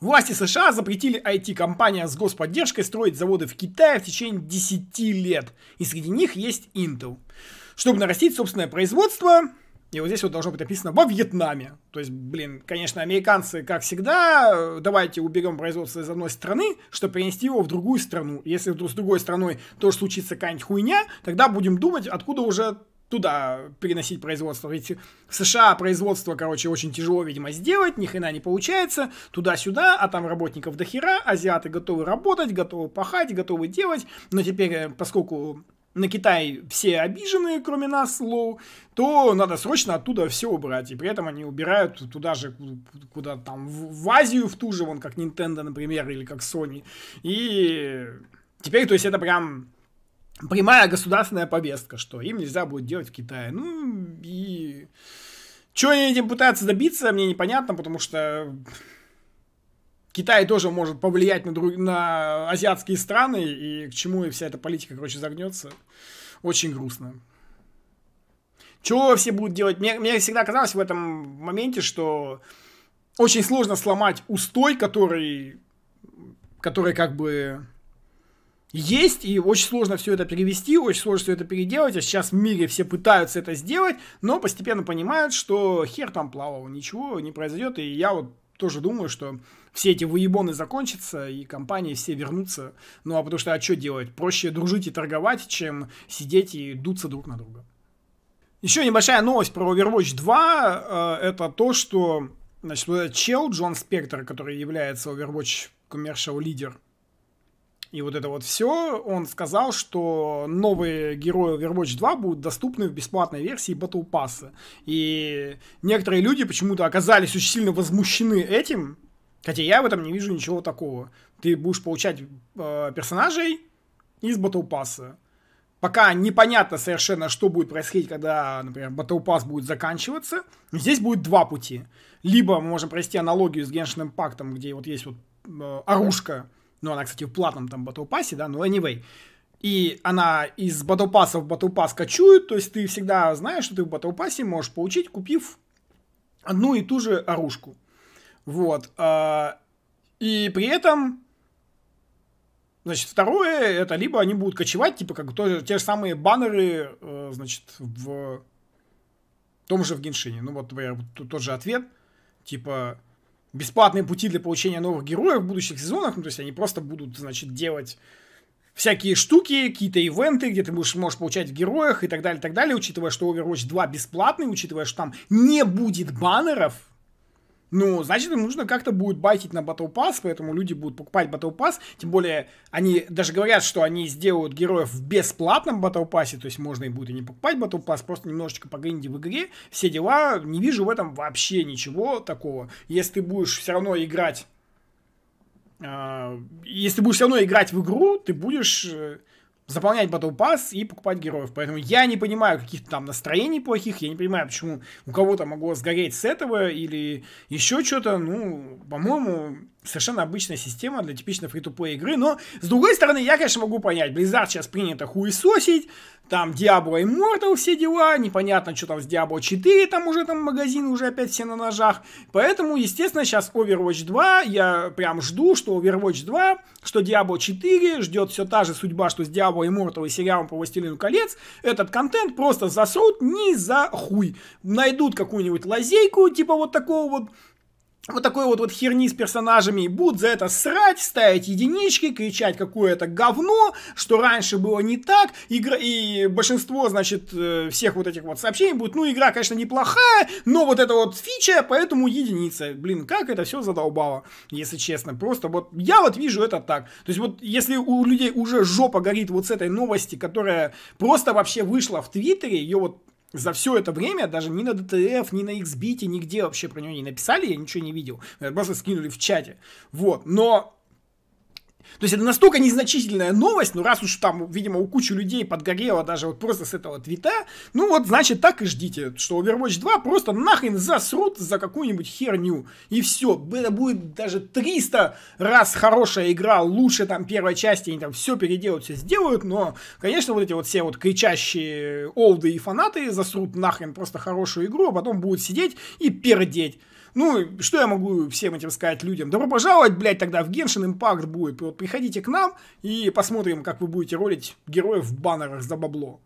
Власти США запретили IT-компаниям с господдержкой строить заводы в Китае в течение 10 лет, и среди них есть Intel. Чтобы нарастить собственное производство, и вот здесь вот должно быть написано «во Вьетнаме». То есть, блин, конечно, американцы, как всегда, э, давайте уберем производство из одной страны, чтобы перенести его в другую страну. Если вдруг с другой страной тоже случится какая-нибудь хуйня, тогда будем думать, откуда уже туда переносить производство. Ведь в США производство, короче, очень тяжело, видимо, сделать, ни хрена не получается, туда-сюда, а там работников до хера, азиаты готовы работать, готовы пахать, готовы делать, но теперь, э, поскольку на Китай все обижены, кроме нас, Лоу, то надо срочно оттуда все убрать. И при этом они убирают туда же, куда там, в Азию, в ту же, вон, как Nintendo, например, или как Sony. И теперь, то есть, это прям прямая государственная повестка, что им нельзя будет делать в Китае. Ну, и... Чего они этим пытаются добиться, мне непонятно, потому что Китай тоже может повлиять на, друг, на азиатские страны, и к чему и вся эта политика, короче, загнется. Очень грустно. Чего все будут делать? Мне, мне всегда казалось в этом моменте, что очень сложно сломать устой, который, который как бы есть, и очень сложно все это перевести, очень сложно все это переделать, а сейчас в мире все пытаются это сделать, но постепенно понимают, что хер там плавал, ничего не произойдет, и я вот тоже думаю, что все эти выебоны закончатся, и компании все вернутся. Ну, а потому что, а что делать? Проще дружить и торговать, чем сидеть и дуться друг на друга. Еще небольшая новость про Overwatch 2. Э, это то, что значит, вот этот чел Джон Спектр, который является Overwatch commercial лидер и вот это вот все, он сказал, что новые герои Overwatch 2 будут доступны в бесплатной версии Battle Pass. И некоторые люди почему-то оказались очень сильно возмущены этим, хотя я в этом не вижу ничего такого. Ты будешь получать э, персонажей из Battle Pass. Пока непонятно совершенно, что будет происходить, когда, например, Battle Pass будет заканчиваться. Здесь будет два пути. Либо мы можем провести аналогию с Геншиным Пактом, где вот есть вот э, оружка, ну, она, кстати, в платном там Battle Pass, да, но anyway. И она из Battle Pass в Battle Pass кочует, то есть ты всегда знаешь, что ты в Battle Pass можешь получить, купив одну и ту же оружку. Вот. А, и при этом Значит, второе, это либо они будут кочевать, типа как тоже те же самые баннеры, э, значит, в том же в Геншине. Ну вот, например, тот же ответ. Типа, бесплатные пути для получения новых героев в будущих сезонах. Ну, то есть они просто будут, значит, делать всякие штуки, какие-то ивенты, где ты будешь, можешь получать в героях и так далее, и так далее, учитывая, что Overwatch 2 бесплатный, учитывая, что там не будет баннеров, ну, значит, им нужно как-то будет байтить на Battle Pass, поэтому люди будут покупать Battle Pass. Тем более, они даже говорят, что они сделают героев в бесплатном Battle Pass, то есть можно и будет и не покупать Battle Pass, просто немножечко погринди в игре, все дела. Не вижу в этом вообще ничего такого. Если ты будешь все равно играть... Э, если будешь все равно играть в игру, ты будешь... Э, заполнять Battle Pass и покупать героев. Поэтому я не понимаю каких-то там настроений плохих, я не понимаю, почему у кого-то могло сгореть с этого или еще что-то. Ну, по-моему, совершенно обычная система для типичной фри то игры, но, с другой стороны, я, конечно, могу понять, Blizzard сейчас принято хуесосить, там Diablo Immortal все дела, непонятно, что там с Diablo 4, там уже там магазин уже опять все на ножах, поэтому, естественно, сейчас Overwatch 2, я прям жду, что Overwatch 2, что Diablo 4, ждет все та же судьба, что с Diablo Immortal и сериалом по Властелину колец, этот контент просто засрут ни за хуй, найдут какую-нибудь лазейку, типа вот такого вот вот такой вот, вот херни с персонажами и будут за это срать, ставить единички, кричать какое-то говно, что раньше было не так, игра, и большинство, значит, э, всех вот этих вот сообщений будет, ну, игра, конечно, неплохая, но вот это вот фича, поэтому единица. Блин, как это все задолбало, если честно. Просто вот я вот вижу это так. То есть вот если у людей уже жопа горит вот с этой новости, которая просто вообще вышла в Твиттере, ее вот за все это время даже ни на DTF ни на XBIT, нигде вообще про него не написали, я ничего не видел. Просто скинули в чате. Вот. Но то есть это настолько незначительная новость, ну раз уж там, видимо, у кучи людей подгорело даже вот просто с этого твита, ну вот, значит, так и ждите, что Overwatch 2 просто нахрен засрут за какую-нибудь херню. И все, это будет даже 300 раз хорошая игра, лучше там первой части, они там все переделают, все сделают, но, конечно, вот эти вот все вот кричащие олды и фанаты засрут нахрен просто хорошую игру, а потом будут сидеть и пердеть. Ну, что я могу всем этим сказать людям? Добро пожаловать, блядь, тогда в Genshin Impact будет. Вот приходите к нам и посмотрим, как вы будете ролить героев в баннерах за бабло.